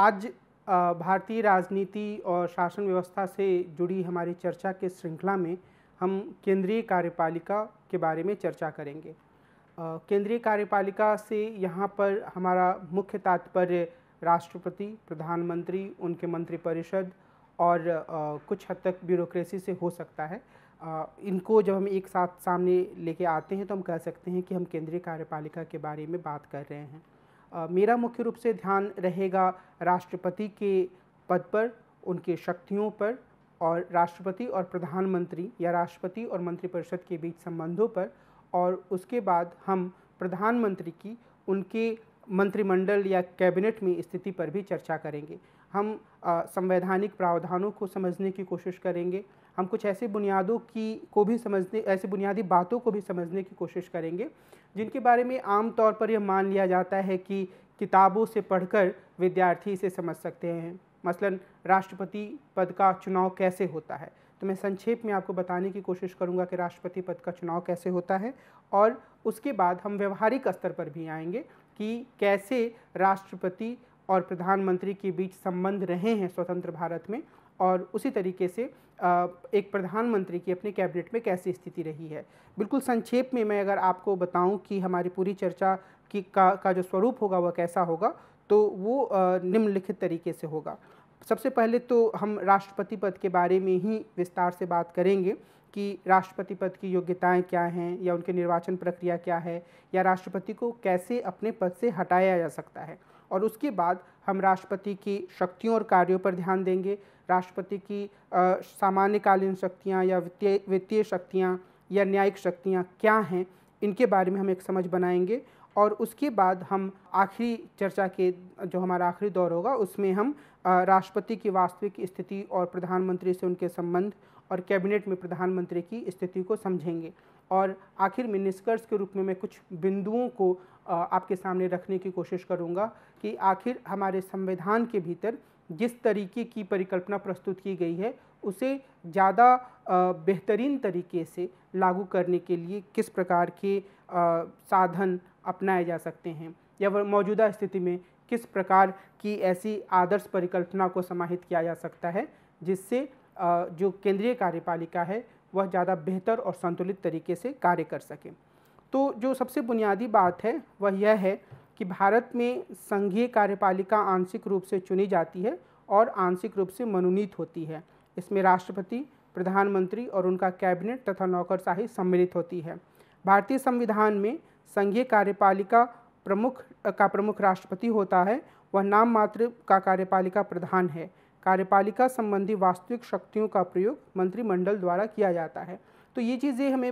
आज भारतीय राजनीति और शासन व्यवस्था से जुड़ी हमारी चर्चा के श्रृंखला में हम केंद्रीय कार्यपालिका के बारे में चर्चा करेंगे केंद्रीय कार्यपालिका से यहाँ पर हमारा मुख्य तात्पर्य राष्ट्रपति प्रधानमंत्री उनके मंत्रिपरिषद और कुछ हद तक ब्यूरोक्रेसी से हो सकता है इनको जब हम एक साथ सामने लेके आते हैं तो हम कह सकते हैं कि हम केंद्रीय कार्यपालिका के बारे में बात कर रहे हैं मेरा मुख्य रूप से ध्यान रहेगा राष्ट्रपति के पद पर उनके शक्तियों पर और राष्ट्रपति और प्रधानमंत्री या राष्ट्रपति और मंत्रिपरिषद के बीच संबंधों पर और उसके बाद हम प्रधानमंत्री की उनके मंत्रिमंडल या कैबिनेट में स्थिति पर भी चर्चा करेंगे हम संवैधानिक प्रावधानों को समझने की कोशिश करेंगे हम कुछ ऐसी बुनियादों की को भी समझने ऐसी बुनियादी बातों को भी समझने की कोशिश करेंगे जिनके बारे में आम तौर पर यह मान लिया जाता है कि किताबों से पढ़कर विद्यार्थी इसे समझ सकते हैं मसलन राष्ट्रपति पद का चुनाव कैसे होता है तो मैं संक्षेप में आपको बताने की कोशिश करूंगा कि राष्ट्रपति पद का चुनाव कैसे होता है और उसके बाद हम व्यवहारिक स्तर पर भी आएंगे कि कैसे राष्ट्रपति और प्रधानमंत्री के बीच संबंध रहे हैं स्वतंत्र भारत में और उसी तरीके से एक प्रधानमंत्री की अपने कैबिनेट में कैसी स्थिति रही है बिल्कुल संक्षेप में मैं अगर आपको बताऊं कि हमारी पूरी चर्चा की का का जो स्वरूप होगा वह कैसा होगा तो वो निम्नलिखित तरीके से होगा सबसे पहले तो हम राष्ट्रपति पद के बारे में ही विस्तार से बात करेंगे कि राष्ट्रपति पद की योग्यताएं क्या हैं या उनके निर्वाचन प्रक्रिया क्या है या राष्ट्रपति को कैसे अपने पद से हटाया जा सकता है और उसके बाद हम राष्ट्रपति की शक्तियों और कार्यों पर ध्यान देंगे राष्ट्रपति की सामान्यकालीन शक्तियाँ या वित्तीय वित्तीय शक्तियाँ या न्यायिक शक्तियाँ क्या हैं इनके बारे में हम एक समझ बनाएंगे और उसके बाद हम आखिरी चर्चा के जो हमारा आखिरी दौर होगा उसमें हम राष्ट्रपति की वास्तविक स्थिति और प्रधानमंत्री से उनके संबंध और कैबिनेट में प्रधानमंत्री की स्थिति को समझेंगे और आखिर में निष्कर्ष के रूप में मैं कुछ बिंदुओं को आपके सामने रखने की कोशिश करूँगा कि आखिर हमारे संविधान के भीतर जिस तरीके की परिकल्पना प्रस्तुत की गई है उसे ज़्यादा बेहतरीन तरीके से लागू करने के लिए किस प्रकार के साधन अपनाए जा सकते हैं या मौजूदा स्थिति में किस प्रकार की ऐसी आदर्श परिकल्पना को समाहित किया जा सकता है जिससे जो केंद्रीय कार्यपालिका है वह ज़्यादा बेहतर और संतुलित तरीके से कार्य कर सके तो जो सबसे बुनियादी बात है वह यह है कि भारत में संघीय कार्यपालिका आंशिक रूप से चुनी जाती है और आंशिक रूप से मनोनीत होती है इसमें राष्ट्रपति प्रधानमंत्री और उनका कैबिनेट तथा नौकरशाही सम्मिलित होती है भारतीय संविधान में संघीय कार्यपालिका प्रमुख का प्रमुख राष्ट्रपति होता है वह नाम मात्र का कार्यपालिका प्रधान है कार्यपालिका संबंधी वास्तविक शक्तियों का प्रयोग मंत्रिमंडल द्वारा किया जाता है तो ये चीज़ें हमें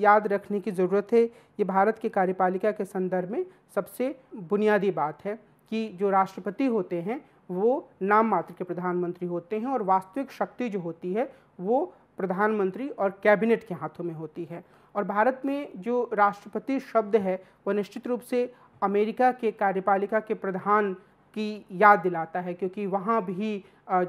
याद रखने की ज़रूरत है ये भारत के कार्यपालिका के संदर्भ में सबसे बुनियादी बात है कि जो राष्ट्रपति होते हैं वो नाम मात्र के प्रधानमंत्री होते हैं और वास्तविक शक्ति जो होती है वो प्रधानमंत्री और कैबिनेट के हाथों में होती है और भारत में जो राष्ट्रपति शब्द है वह निश्चित रूप से अमेरिका के कार्यपालिका के प्रधान की याद दिलाता है क्योंकि वहाँ भी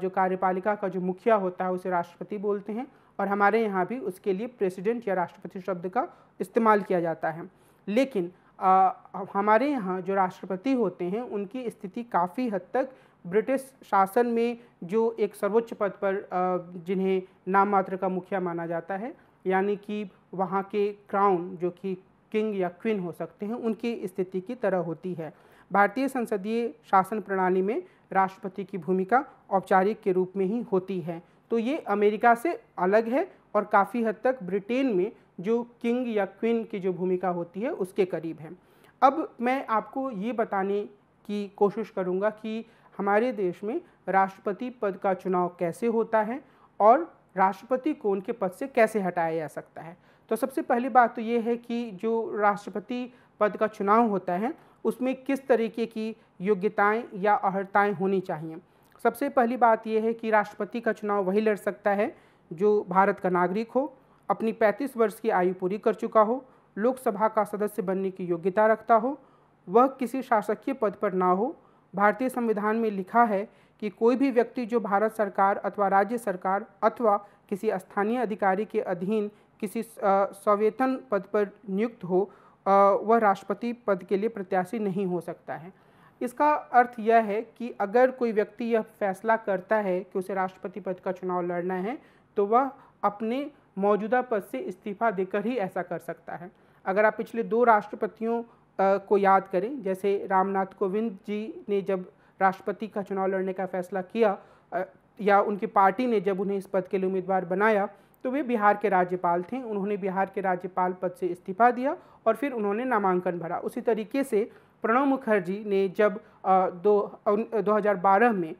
जो कार्यपालिका का जो मुखिया होता है उसे राष्ट्रपति बोलते हैं और हमारे यहाँ भी उसके लिए प्रेसिडेंट या राष्ट्रपति शब्द का इस्तेमाल किया जाता है लेकिन आ, हमारे यहाँ जो राष्ट्रपति होते हैं उनकी स्थिति काफ़ी हद तक ब्रिटिश शासन में जो एक सर्वोच्च पद पर जिन्हें नाम मात्र का मुखिया माना जाता है यानी कि वहाँ के क्राउन जो कि किंग या क्वीन हो सकते हैं उनकी स्थिति की तरह होती है भारतीय संसदीय शासन प्रणाली में राष्ट्रपति की भूमिका औपचारिक के रूप में ही होती है तो ये अमेरिका से अलग है और काफ़ी हद तक ब्रिटेन में जो किंग या क्वीन की जो भूमिका होती है उसके करीब है अब मैं आपको ये बताने की कोशिश करूँगा कि हमारे देश में राष्ट्रपति पद का चुनाव कैसे होता है और राष्ट्रपति को उनके पद से कैसे हटाया जा सकता है तो सबसे पहली बात तो ये है कि जो राष्ट्रपति पद का चुनाव होता है उसमें किस तरीके की योग्यताएं या अर्ताएँ होनी चाहिए सबसे पहली बात यह है कि राष्ट्रपति का चुनाव वही लड़ सकता है जो भारत का नागरिक हो अपनी 35 वर्ष की आयु पूरी कर चुका हो लोकसभा का सदस्य बनने की योग्यता रखता हो वह किसी शासकीय पद पर ना हो भारतीय संविधान में लिखा है कि कोई भी व्यक्ति जो भारत सरकार अथवा राज्य सरकार अथवा किसी स्थानीय अधिकारी के अधीन किसी सवेतन पद पर नियुक्त हो वह राष्ट्रपति पद के लिए प्रत्याशी नहीं हो सकता है इसका अर्थ यह है कि अगर कोई व्यक्ति यह फैसला करता है कि उसे राष्ट्रपति पद का चुनाव लड़ना है तो वह अपने मौजूदा पद से इस्तीफा देकर ही ऐसा कर सकता है अगर आप पिछले दो राष्ट्रपतियों को याद करें जैसे रामनाथ कोविंद जी ने जब राष्ट्रपति का चुनाव लड़ने का फैसला किया या उनकी पार्टी ने जब उन्हें इस पद के लिए उम्मीदवार बनाया तो वे बिहार के राज्यपाल थे उन्होंने बिहार के राज्यपाल पद से इस्तीफा दिया और फिर उन्होंने नामांकन भरा उसी तरीके से प्रणब मुखर्जी ने जब दो दो में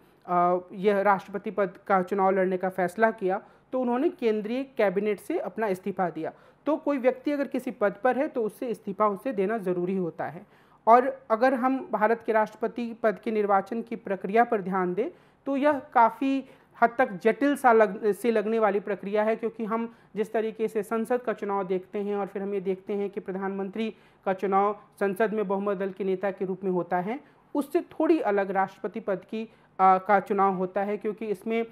यह राष्ट्रपति पद का चुनाव लड़ने का फैसला किया तो उन्होंने केंद्रीय कैबिनेट से अपना इस्तीफा दिया तो कोई व्यक्ति अगर किसी पद पर है तो उससे इस्तीफा उसे देना ज़रूरी होता है और अगर हम भारत के राष्ट्रपति पद के निर्वाचन की प्रक्रिया पर ध्यान दें तो यह काफ़ी हद तक जटिल सा लग से लगने वाली प्रक्रिया है क्योंकि हम जिस तरीके से संसद का चुनाव देखते हैं और फिर हम ये देखते हैं कि प्रधानमंत्री का चुनाव संसद में बहुमत दल के नेता के रूप में होता है उससे थोड़ी अलग राष्ट्रपति पद की आ, का चुनाव होता है क्योंकि इसमें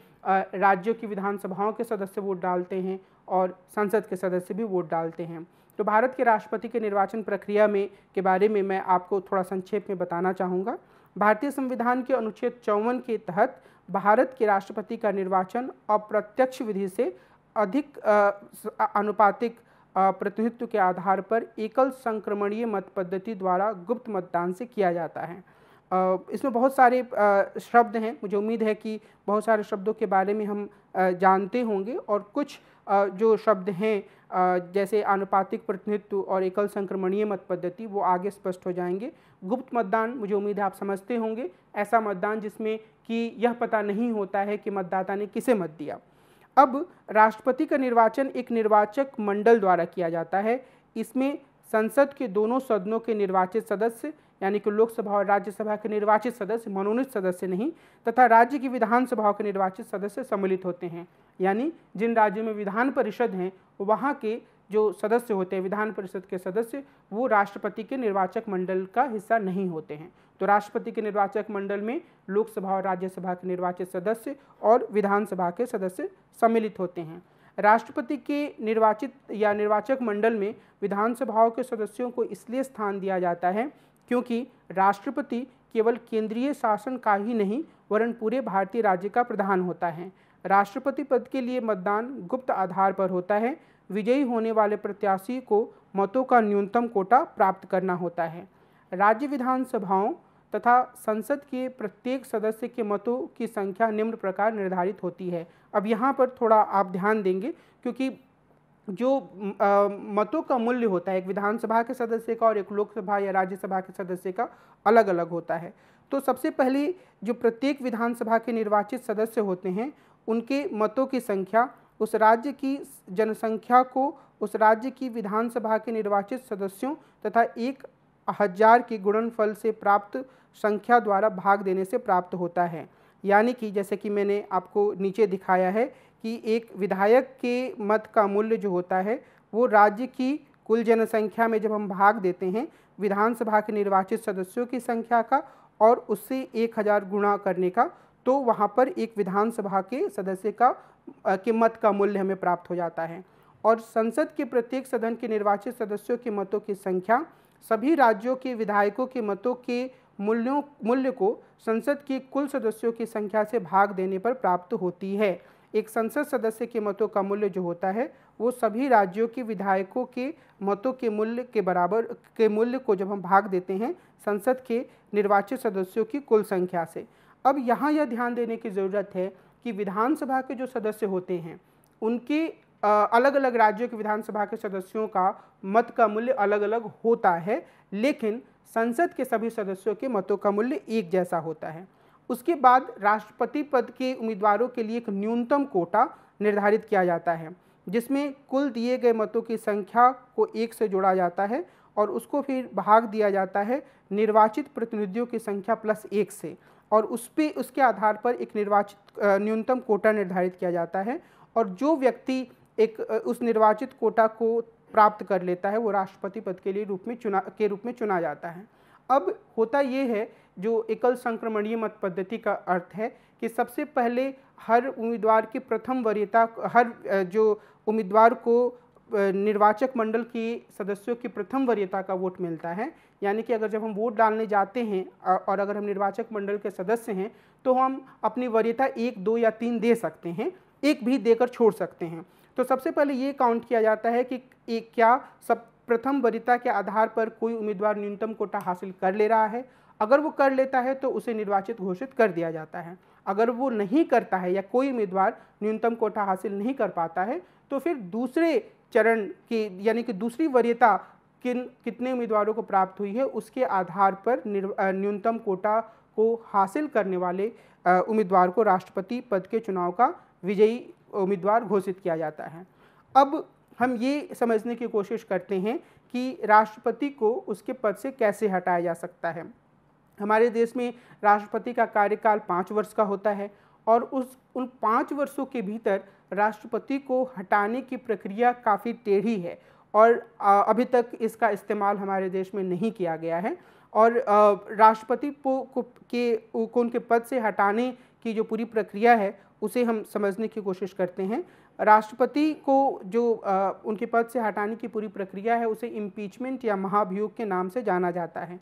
राज्यों की विधानसभाओं के सदस्य वोट डालते हैं और संसद के सदस्य भी वोट डालते हैं तो भारत के राष्ट्रपति के निर्वाचन प्रक्रिया में के बारे में मैं आपको थोड़ा संक्षेप में बताना चाहूँगा भारतीय संविधान के अनुच्छेद चौवन के तहत भारत के राष्ट्रपति का निर्वाचन अप्रत्यक्ष विधि से अधिक अनुपातिक प्रतिनिधित्व के आधार पर एकल संक्रमणीय मत पद्धति द्वारा गुप्त मतदान से किया जाता है इसमें बहुत सारे शब्द हैं मुझे उम्मीद है कि बहुत सारे शब्दों के बारे में हम जानते होंगे और कुछ जो शब्द हैं जैसे आनुपातिक प्रतिनिधित्व और एकल संक्रमणीय मत पद्धति वो आगे स्पष्ट हो जाएंगे गुप्त मतदान मुझे उम्मीद है आप समझते होंगे ऐसा मतदान जिसमें कि यह पता नहीं होता है कि मतदाता ने किसे मत दिया अब राष्ट्रपति का निर्वाचन एक निर्वाचक मंडल द्वारा किया जाता है इसमें संसद के दोनों सदनों के निर्वाचित सदस्य यानी कि लोकसभा और राज्यसभा के निर्वाचित सदस्य मनोनीत सदस्य नहीं तथा राज्य की विधानसभा के निर्वाचित सदस्य सम्मिलित होते हैं यानी जिन राज्यों में विधान परिषद हैं वहाँ के जो सदस्य होते हैं विधान परिषद के सदस्य वो राष्ट्रपति के निर्वाचक मंडल का हिस्सा नहीं होते हैं तो राष्ट्रपति के निर्वाचक मंडल में लोकसभा और राज्यसभा के निर्वाचित सदस्य और विधानसभा के सदस्य सम्मिलित होते हैं राष्ट्रपति के निर्वाचित या निर्वाचक मंडल में विधानसभाओं के सदस्यों को इसलिए स्थान दिया जाता है क्योंकि राष्ट्रपति केवल केंद्रीय शासन का ही नहीं वरन पूरे भारतीय राज्य का प्रधान होता है राष्ट्रपति पद के लिए मतदान गुप्त आधार पर होता है विजयी होने वाले प्रत्याशी को मतों का न्यूनतम कोटा प्राप्त करना होता है राज्य विधानसभाओं तथा संसद के प्रत्येक सदस्य के मतों की संख्या निम्न प्रकार निर्धारित होती है अब यहाँ पर थोड़ा आप ध्यान देंगे क्योंकि जो आ, मतों का मूल्य होता है एक विधानसभा के सदस्य का और एक लोकसभा या राज्यसभा के सदस्य का अलग अलग होता है तो सबसे पहले जो प्रत्येक विधानसभा के निर्वाचित सदस्य होते हैं उनके मतों की संख्या उस राज्य की जनसंख्या को उस राज्य की विधानसभा के निर्वाचित सदस्यों तथा एक हजार के गुणनफल से प्राप्त संख्या द्वारा भाग देने से प्राप्त होता है यानी कि जैसे कि मैंने आपको नीचे दिखाया है कि एक विधायक के मत का मूल्य जो होता है वो राज्य की कुल जनसंख्या में जब हम भाग देते हैं विधानसभा के निर्वाचित सदस्यों की संख्या का और उससे एक हज़ार गुणा करने का तो वहाँ पर एक विधानसभा के सदस्य का के मत का मूल्य हमें प्राप्त हो जाता है और संसद के प्रत्येक सदन के निर्वाचित सदस्यों के मतों की संख्या सभी राज्यों के विधायकों के मतों के मूल्यों मूल्य को संसद के कुल सदस्यों की संख्या से भाग देने पर प्राप्त होती है एक संसद सदस्य के मतों का मूल्य जो होता है वो सभी राज्यों के विधायकों के मतों के मूल्य के बराबर के मूल्य को जब हम भाग देते हैं संसद के निर्वाचित सदस्यों की कुल संख्या से अब यहाँ यह ध्यान देने की ज़रूरत है कि विधानसभा के जो सदस्य होते हैं उनके अलग अलग राज्यों के विधानसभा के सदस्यों का मत का मूल्य अलग अलग होता है लेकिन संसद के सभी सदस्यों के मतों का मूल्य एक जैसा होता है उसके बाद राष्ट्रपति पद के उम्मीदवारों के लिए एक न्यूनतम कोटा निर्धारित किया जाता है जिसमें कुल दिए गए मतों की संख्या को एक से जोड़ा जाता है और उसको फिर भाग दिया जाता है निर्वाचित प्रतिनिधियों की संख्या प्लस एक से और उस पर उसके आधार पर एक निर्वाचित न्यूनतम कोटा निर्धारित किया जाता है और जो व्यक्ति एक उस निर्वाचित कोटा को प्राप्त कर लेता है वो राष्ट्रपति पद के लिए रूप में चुना के रूप में चुना जाता है अब होता ये है जो एकल संक्रमणीय मत पद्धति का अर्थ है कि सबसे पहले हर उम्मीदवार की प्रथम वरीयता हर जो उम्मीदवार को निर्वाचक मंडल की सदस्यों की प्रथम वरीयता का वोट मिलता है यानी कि अगर जब हम वोट डालने जाते हैं और अगर हम निर्वाचक मंडल के सदस्य हैं तो हम अपनी वरीयता एक दो या तीन दे सकते हैं एक भी देकर छोड़ सकते हैं तो सबसे पहले ये काउंट किया जाता है कि एक क्या सब प्रथम वरीयता के आधार पर कोई उम्मीदवार न्यूनतम कोटा हासिल कर ले रहा है अगर वो कर लेता है तो उसे निर्वाचित घोषित कर दिया जाता है अगर वो नहीं करता है या कोई उम्मीदवार न्यूनतम कोटा हासिल नहीं कर पाता है तो फिर दूसरे चरण की यानी कि दूसरी वरीयता किन कितने उम्मीदवारों को प्राप्त हुई है उसके आधार पर न्यूनतम कोटा को हासिल करने वाले उम्मीदवार को राष्ट्रपति पद के चुनाव का विजयी उम्मीदवार घोषित किया जाता है अब हम ये समझने की कोशिश करते हैं कि राष्ट्रपति को उसके पद से कैसे हटाया जा सकता है हमारे देश में राष्ट्रपति का कार्यकाल पाँच वर्ष का होता है और उस उन पाँच वर्षों के भीतर राष्ट्रपति को हटाने की प्रक्रिया काफ़ी टेढ़ी है और अभी तक इसका इस्तेमाल हमारे देश में नहीं किया गया है और राष्ट्रपति को के को उनके पद से हटाने की जो पूरी प्रक्रिया है उसे हम समझने की कोशिश करते हैं राष्ट्रपति को जो उनके पद से हटाने की पूरी प्रक्रिया है उसे इम्पीचमेंट या महाभियोग के नाम से जाना जाता है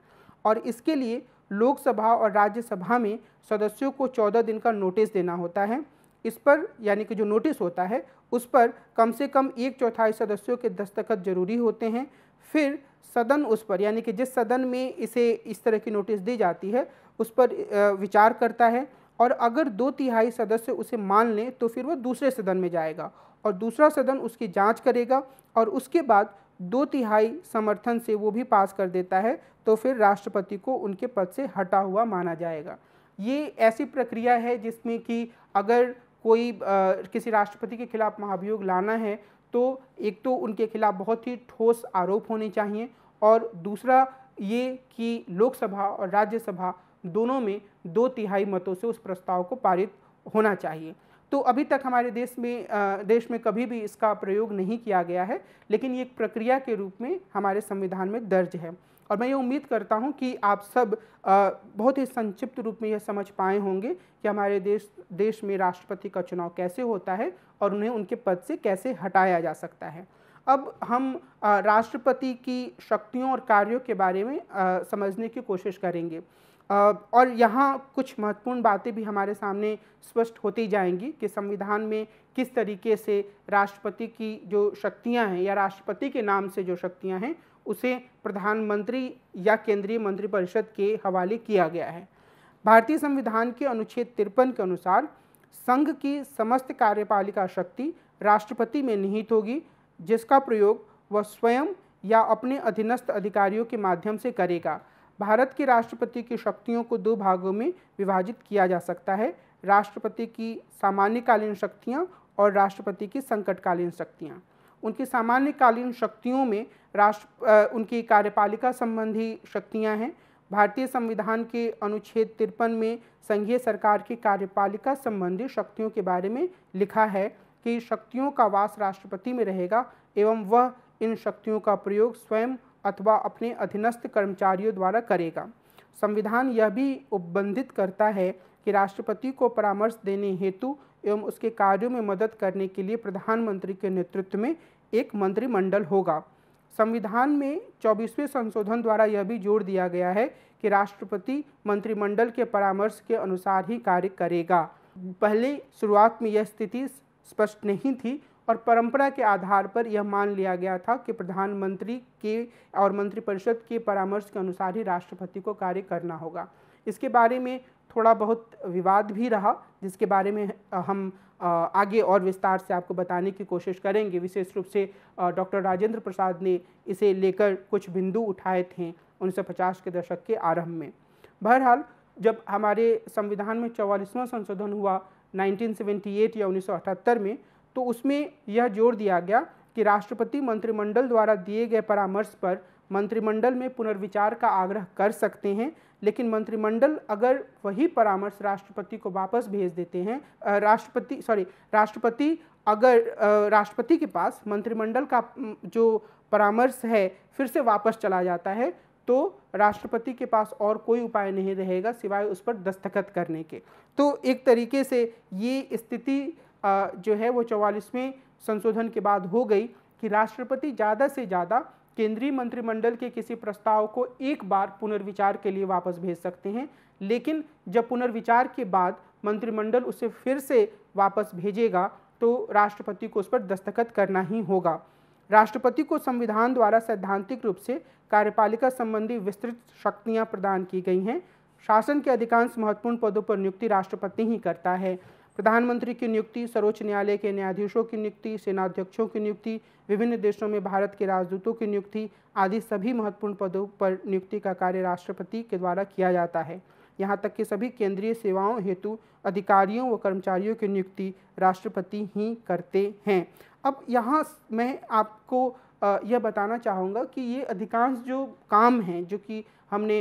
और इसके लिए लोकसभा और राज्यसभा में सदस्यों को चौदह दिन का नोटिस देना होता है इस पर यानी कि जो नोटिस होता है उस पर कम से कम एक चौथाई सदस्यों के दस्तखत जरूरी होते हैं फिर सदन उस पर यानी कि जिस सदन में इसे इस तरह की नोटिस दी जाती है उस पर विचार करता है और अगर दो तिहाई सदस्य उसे मान लें तो फिर वह दूसरे सदन में जाएगा और दूसरा सदन उसकी जांच करेगा और उसके बाद दो तिहाई समर्थन से वो भी पास कर देता है तो फिर राष्ट्रपति को उनके पद से हटा हुआ माना जाएगा ये ऐसी प्रक्रिया है जिसमें कि अगर कोई आ, किसी राष्ट्रपति के खिलाफ महाभियोग लाना है तो एक तो उनके खिलाफ बहुत ही ठोस आरोप होने चाहिए और दूसरा ये कि लोकसभा और राज्यसभा दोनों में दो तिहाई मतों से उस प्रस्ताव को पारित होना चाहिए तो अभी तक हमारे देश में आ, देश में कभी भी इसका प्रयोग नहीं किया गया है लेकिन ये एक प्रक्रिया के रूप में हमारे संविधान में दर्ज है और मैं ये उम्मीद करता हूँ कि आप सब बहुत ही संक्षिप्त रूप में यह समझ पाए होंगे कि हमारे देश देश में राष्ट्रपति का चुनाव कैसे होता है और उन्हें उनके पद से कैसे हटाया जा सकता है अब हम राष्ट्रपति की शक्तियों और कार्यों के बारे में समझने की कोशिश करेंगे और यहाँ कुछ महत्वपूर्ण बातें भी हमारे सामने स्पष्ट होती जाएंगी कि संविधान में किस तरीके से राष्ट्रपति की जो शक्तियाँ हैं या राष्ट्रपति के नाम से जो शक्तियाँ हैं उसे प्रधानमंत्री या केंद्रीय मंत्रिपरिषद के हवाले किया गया है भारतीय संविधान के अनुच्छेद तिरपन के अनुसार संघ की समस्त कार्यपालिका शक्ति राष्ट्रपति में निहित होगी जिसका प्रयोग वह स्वयं या अपने अधीनस्थ अधिकारियों के माध्यम से करेगा भारत के राष्ट्रपति की शक्तियों को दो भागों में विभाजित किया जा सकता है राष्ट्रपति की सामान्यकालीन शक्तियाँ और राष्ट्रपति की संकटकालीन शक्तियाँ उनकी सामान्यकालीन शक्तियों में राष्ट्र उनकी कार्यपालिका संबंधी शक्तियां हैं भारतीय संविधान के अनुच्छेद तिरपन में संघीय सरकार की कार्यपालिका संबंधी शक्तियों के बारे में लिखा है कि शक्तियों का वास राष्ट्रपति में रहेगा एवं वह इन शक्तियों का प्रयोग स्वयं अथवा अपने अधीनस्थ कर्मचारियों द्वारा करेगा संविधान यह भी उपबंधित करता है कि राष्ट्रपति को परामर्श देने हेतु एवं उसके कार्यों में मदद करने के लिए प्रधानमंत्री के नेतृत्व में एक मंत्रिमंडल होगा संविधान में चौबीसवें संशोधन द्वारा यह भी जोड़ दिया गया है कि राष्ट्रपति मंत्रिमंडल के परामर्श के अनुसार ही कार्य करेगा पहले शुरुआत में यह स्थिति स्पष्ट नहीं थी और परंपरा के आधार पर यह मान लिया गया था कि प्रधानमंत्री के और मंत्रिपरिषद के परामर्श के अनुसार ही राष्ट्रपति को कार्य करना होगा इसके बारे में थोड़ा बहुत विवाद भी रहा जिसके बारे में हम आगे और विस्तार से आपको बताने की कोशिश करेंगे विशेष रूप से डॉक्टर राजेंद्र प्रसाद ने इसे लेकर कुछ बिंदु उठाए थे उन्नीस के दशक के आरंभ में बहरहाल जब हमारे संविधान में चौवालीसवां संशोधन हुआ 1978 या 1978 में तो उसमें यह जोर दिया गया कि राष्ट्रपति मंत्रिमंडल द्वारा दिए गए परामर्श पर मंत्रिमंडल में पुनर्विचार का आग्रह कर सकते हैं लेकिन मंत्रिमंडल अगर वही परामर्श राष्ट्रपति को वापस भेज देते हैं राष्ट्रपति सॉरी राष्ट्रपति अगर राष्ट्रपति के पास मंत्रिमंडल का जो परामर्श है फिर से वापस चला जाता है तो राष्ट्रपति के पास और कोई उपाय नहीं रहेगा सिवाय उस पर दस्तखत करने के तो एक तरीके से ये स्थिति जो है वो चौवालीसवें संशोधन के बाद हो गई कि राष्ट्रपति ज़्यादा से ज़्यादा केंद्रीय मंत्रिमंडल के किसी प्रस्ताव को एक बार पुनर्विचार के लिए वापस भेज सकते हैं लेकिन जब पुनर्विचार के बाद मंत्रिमंडल उसे फिर से वापस भेजेगा तो राष्ट्रपति को उस पर दस्तखत करना ही होगा राष्ट्रपति को संविधान द्वारा सैद्धांतिक रूप से कार्यपालिका संबंधी विस्तृत शक्तियां प्रदान की गई हैं शासन के अधिकांश महत्वपूर्ण पदों पर नियुक्ति राष्ट्रपति ही करता है प्रधानमंत्री की नियुक्ति सर्वोच्च न्यायालय के न्यायाधीशों की नियुक्ति सेनाध्यक्षों की नियुक्ति विभिन्न देशों में भारत के राजदूतों की नियुक्ति आदि सभी महत्वपूर्ण पदों पर नियुक्ति का कार्य राष्ट्रपति के द्वारा किया जाता है यहाँ तक कि सभी केंद्रीय सेवाओं हेतु अधिकारियों व कर्मचारियों की नियुक्ति राष्ट्रपति ही करते हैं अब यहाँ मैं आपको यह बताना चाहूँगा कि ये अधिकांश जो काम हैं जो कि हमने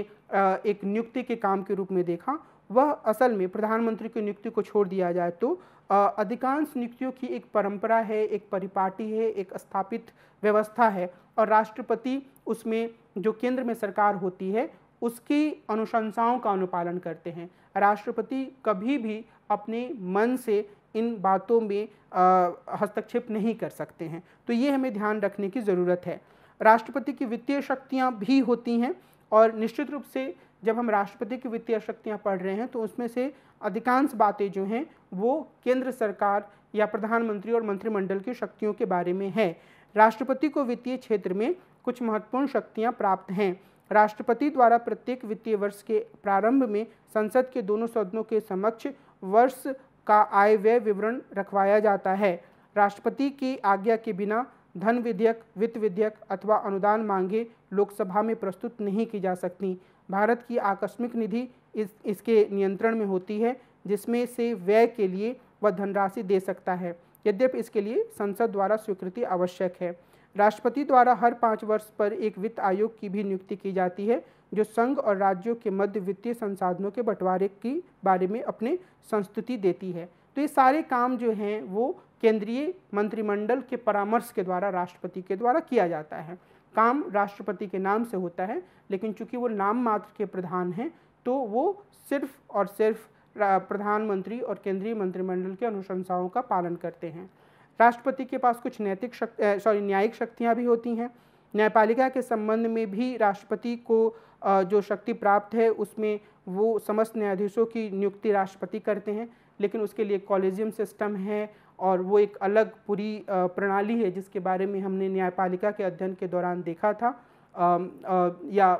एक नियुक्ति के काम के रूप में देखा वह असल में प्रधानमंत्री की नियुक्ति को छोड़ दिया जाए तो अधिकांश नियुक्तियों की एक परंपरा है एक परिपाटी है एक स्थापित व्यवस्था है और राष्ट्रपति उसमें जो केंद्र में सरकार होती है उसकी अनुशंसाओं का अनुपालन करते हैं राष्ट्रपति कभी भी अपने मन से इन बातों में हस्तक्षेप नहीं कर सकते हैं तो ये हमें ध्यान रखने की ज़रूरत है राष्ट्रपति की वित्तीय शक्तियाँ भी होती हैं और निश्चित रूप से जब हम राष्ट्रपति की वित्तीय शक्तियाँ पढ़ रहे हैं तो उसमें से अधिकांश बातें जो हैं वो केंद्र सरकार या प्रधानमंत्री और मंत्रिमंडल की शक्तियों के बारे में है राष्ट्रपति को वित्तीय क्षेत्र में कुछ महत्वपूर्ण शक्तियाँ प्राप्त हैं राष्ट्रपति द्वारा प्रत्येक वित्तीय वर्ष के प्रारंभ में संसद के दोनों सदनों के समक्ष वर्ष का आय व्यय विवरण रखवाया जाता है राष्ट्रपति की आज्ञा के बिना धन विधेयक वित्त विधेयक अथवा अनुदान मांगे लोकसभा में प्रस्तुत नहीं की जा सकती भारत की आकस्मिक निधि इस इसके नियंत्रण में होती है जिसमें से व्यय के लिए वह धनराशि दे सकता है यद्यपि इसके लिए संसद द्वारा स्वीकृति आवश्यक है राष्ट्रपति द्वारा हर पाँच वर्ष पर एक वित्त आयोग की भी नियुक्ति की जाती है जो संघ और राज्यों के मध्य वित्तीय संसाधनों के बंटवारे की बारे में अपने संस्तुति देती है तो ये सारे काम जो हैं वो केंद्रीय मंत्रिमंडल के परामर्श के द्वारा राष्ट्रपति के द्वारा किया जाता है काम राष्ट्रपति के नाम से होता है लेकिन चूंकि वो नाम मात्र के प्रधान हैं तो वो सिर्फ और सिर्फ प्रधानमंत्री और केंद्रीय मंत्रिमंडल के अनुशंसाओं का पालन करते हैं राष्ट्रपति के पास कुछ नैतिक शक्ति सॉरी न्यायिक शक्तियाँ भी होती हैं न्यायपालिका के संबंध में भी राष्ट्रपति को जो शक्ति प्राप्त है उसमें वो समस्त न्यायाधीशों की नियुक्ति राष्ट्रपति करते हैं लेकिन उसके लिए कॉलेजियम सिस्टम है और वो एक अलग पूरी प्रणाली है जिसके बारे में हमने न्यायपालिका के अध्ययन के दौरान देखा था आ, आ, या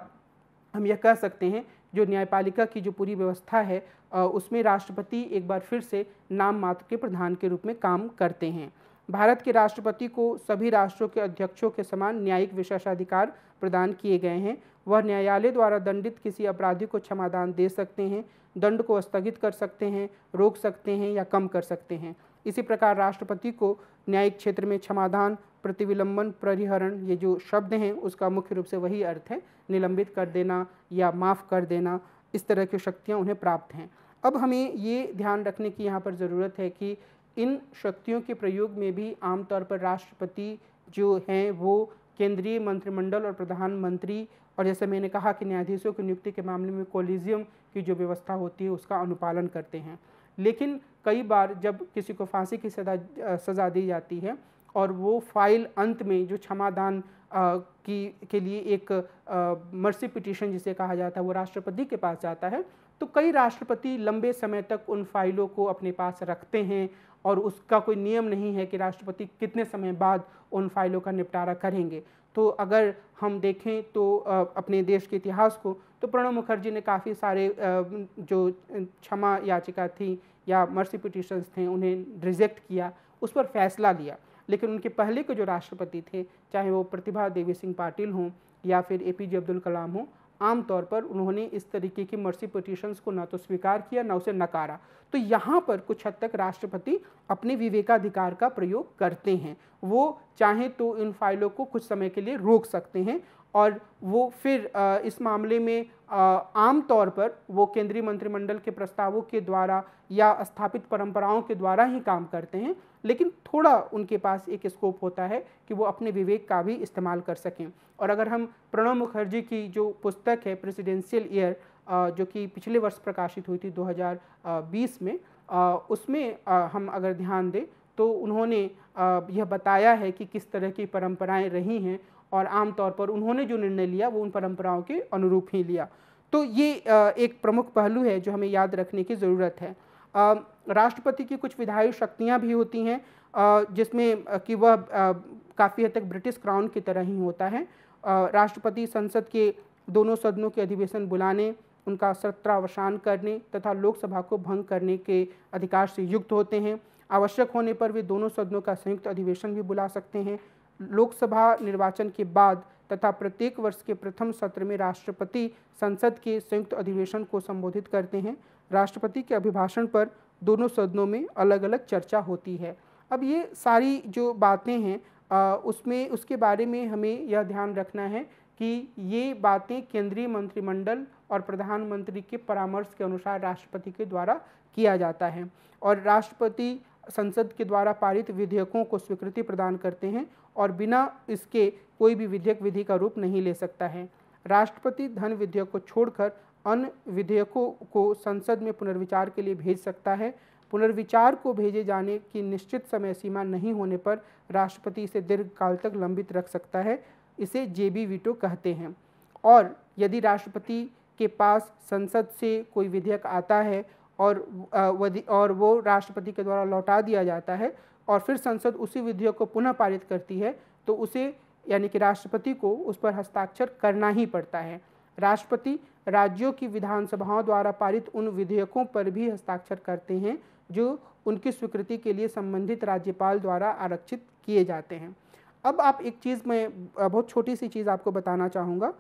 हम यह कह सकते हैं जो न्यायपालिका की जो पूरी व्यवस्था है आ, उसमें राष्ट्रपति एक बार फिर से नाम मात्र के प्रधान के रूप में काम करते हैं भारत के राष्ट्रपति को सभी राष्ट्रों के अध्यक्षों के समान न्यायिक विशेषाधिकार प्रदान किए गए हैं वह न्यायालय द्वारा दंडित किसी अपराधी को क्षमादान दे सकते हैं दंड को स्थगित कर सकते हैं रोक सकते हैं या कम कर सकते हैं इसी प्रकार राष्ट्रपति को न्यायिक क्षेत्र में क्षमाधान प्रतिविलंबन परिहरण ये जो शब्द हैं उसका मुख्य रूप से वही अर्थ है निलंबित कर देना या माफ़ कर देना इस तरह की शक्तियाँ उन्हें प्राप्त हैं अब हमें ये ध्यान रखने की यहाँ पर ज़रूरत है कि इन शक्तियों के प्रयोग में भी आमतौर पर राष्ट्रपति जो हैं वो केंद्रीय मंत्रिमंडल और प्रधानमंत्री और जैसे मैंने कहा कि न्यायाधीशों की नियुक्ति के मामले में कोलिजियम की जो व्यवस्था होती है उसका अनुपालन करते हैं लेकिन कई बार जब किसी को फांसी की सजा सज़ा दी जाती है और वो फाइल अंत में जो क्षमादान की के लिए एक मर्सी पिटिशन जिसे कहा जाता है वो राष्ट्रपति के पास जाता है तो कई राष्ट्रपति लंबे समय तक उन फाइलों को अपने पास रखते हैं और उसका कोई नियम नहीं है कि राष्ट्रपति कितने समय बाद उन फाइलों का निपटारा करेंगे तो अगर हम देखें तो अपने देश के इतिहास को तो प्रणब मुखर्जी ने काफ़ी सारे जो क्षमा याचिका थी या मर्सी पिटिशंस थे उन्हें रिजेक्ट किया उस पर फैसला लिया लेकिन उनके पहले के जो राष्ट्रपति थे चाहे वो प्रतिभा देवी सिंह पाटिल हों या फिर ए पी जे अब्दुल कलाम हों आमतौर पर उन्होंने इस तरीके की मर्सी पटिशन्स को ना तो स्वीकार किया ना उसे नकारा तो यहाँ पर कुछ हद तक राष्ट्रपति अपने विवेकाधिकार का प्रयोग करते हैं वो चाहे तो इन फाइलों को कुछ समय के लिए रोक सकते हैं और वो फिर इस मामले में आम तौर पर वो केंद्रीय मंत्रिमंडल के प्रस्तावों के द्वारा या स्थापित परंपराओं के द्वारा ही काम करते हैं लेकिन थोड़ा उनके पास एक स्कोप होता है कि वो अपने विवेक का भी इस्तेमाल कर सकें और अगर हम प्रणब मुखर्जी की जो पुस्तक है प्रेसिडेंशियल ईयर जो कि पिछले वर्ष प्रकाशित हुई थी 2020 में उसमें हम अगर ध्यान दें तो उन्होंने यह बताया है कि किस तरह की परंपराएं रही हैं और आमतौर पर उन्होंने जो निर्णय लिया वो उन परंपराओं के अनुरूप ही लिया तो ये एक प्रमुख पहलू है जो हमें याद रखने की ज़रूरत है राष्ट्रपति की कुछ विधायी शक्तियाँ भी होती हैं जिसमें कि वह काफ़ी हद तक ब्रिटिश क्राउन की तरह ही होता है राष्ट्रपति संसद के दोनों सदनों के अधिवेशन बुलाने उनका सत्रावसान करने तथा लोकसभा को भंग करने के अधिकार से युक्त होते हैं आवश्यक होने पर वे दोनों सदनों का संयुक्त अधिवेशन भी बुला सकते हैं लोकसभा निर्वाचन के बाद तथा प्रत्येक वर्ष के प्रथम सत्र में राष्ट्रपति संसद के संयुक्त अधिवेशन को संबोधित करते हैं राष्ट्रपति के अभिभाषण पर दोनों सदनों में अलग अलग चर्चा होती है अब ये सारी जो बातें हैं उसमें उसके बारे में हमें यह ध्यान रखना है कि ये बातें केंद्रीय मंत्रिमंडल और प्रधानमंत्री के परामर्श के अनुसार राष्ट्रपति के द्वारा किया जाता है और राष्ट्रपति संसद के द्वारा पारित विधेयकों को स्वीकृति प्रदान करते हैं और बिना इसके कोई भी विधेयक विधि का रूप नहीं ले सकता है राष्ट्रपति धन विधेयक को छोड़कर अन्य विधेयकों को संसद में पुनर्विचार के लिए भेज सकता है पुनर्विचार को भेजे जाने की निश्चित समय सीमा नहीं होने पर राष्ट्रपति इसे दीर्घकाल तक लंबित रख सकता है इसे जे बी वीटो कहते हैं और यदि राष्ट्रपति के पास संसद से कोई विधेयक आता है और और वो राष्ट्रपति के द्वारा लौटा दिया जाता है और फिर संसद उसी विधेयक को पुनः पारित करती है तो उसे यानी कि राष्ट्रपति को उस पर हस्ताक्षर करना ही पड़ता है राष्ट्रपति राज्यों की विधानसभाओं द्वारा पारित उन विधेयकों पर भी हस्ताक्षर करते हैं जो उनकी स्वीकृति के लिए संबंधित राज्यपाल द्वारा आरक्षित किए जाते हैं अब आप एक चीज़ में बहुत छोटी सी चीज़ आपको बताना चाहूँगा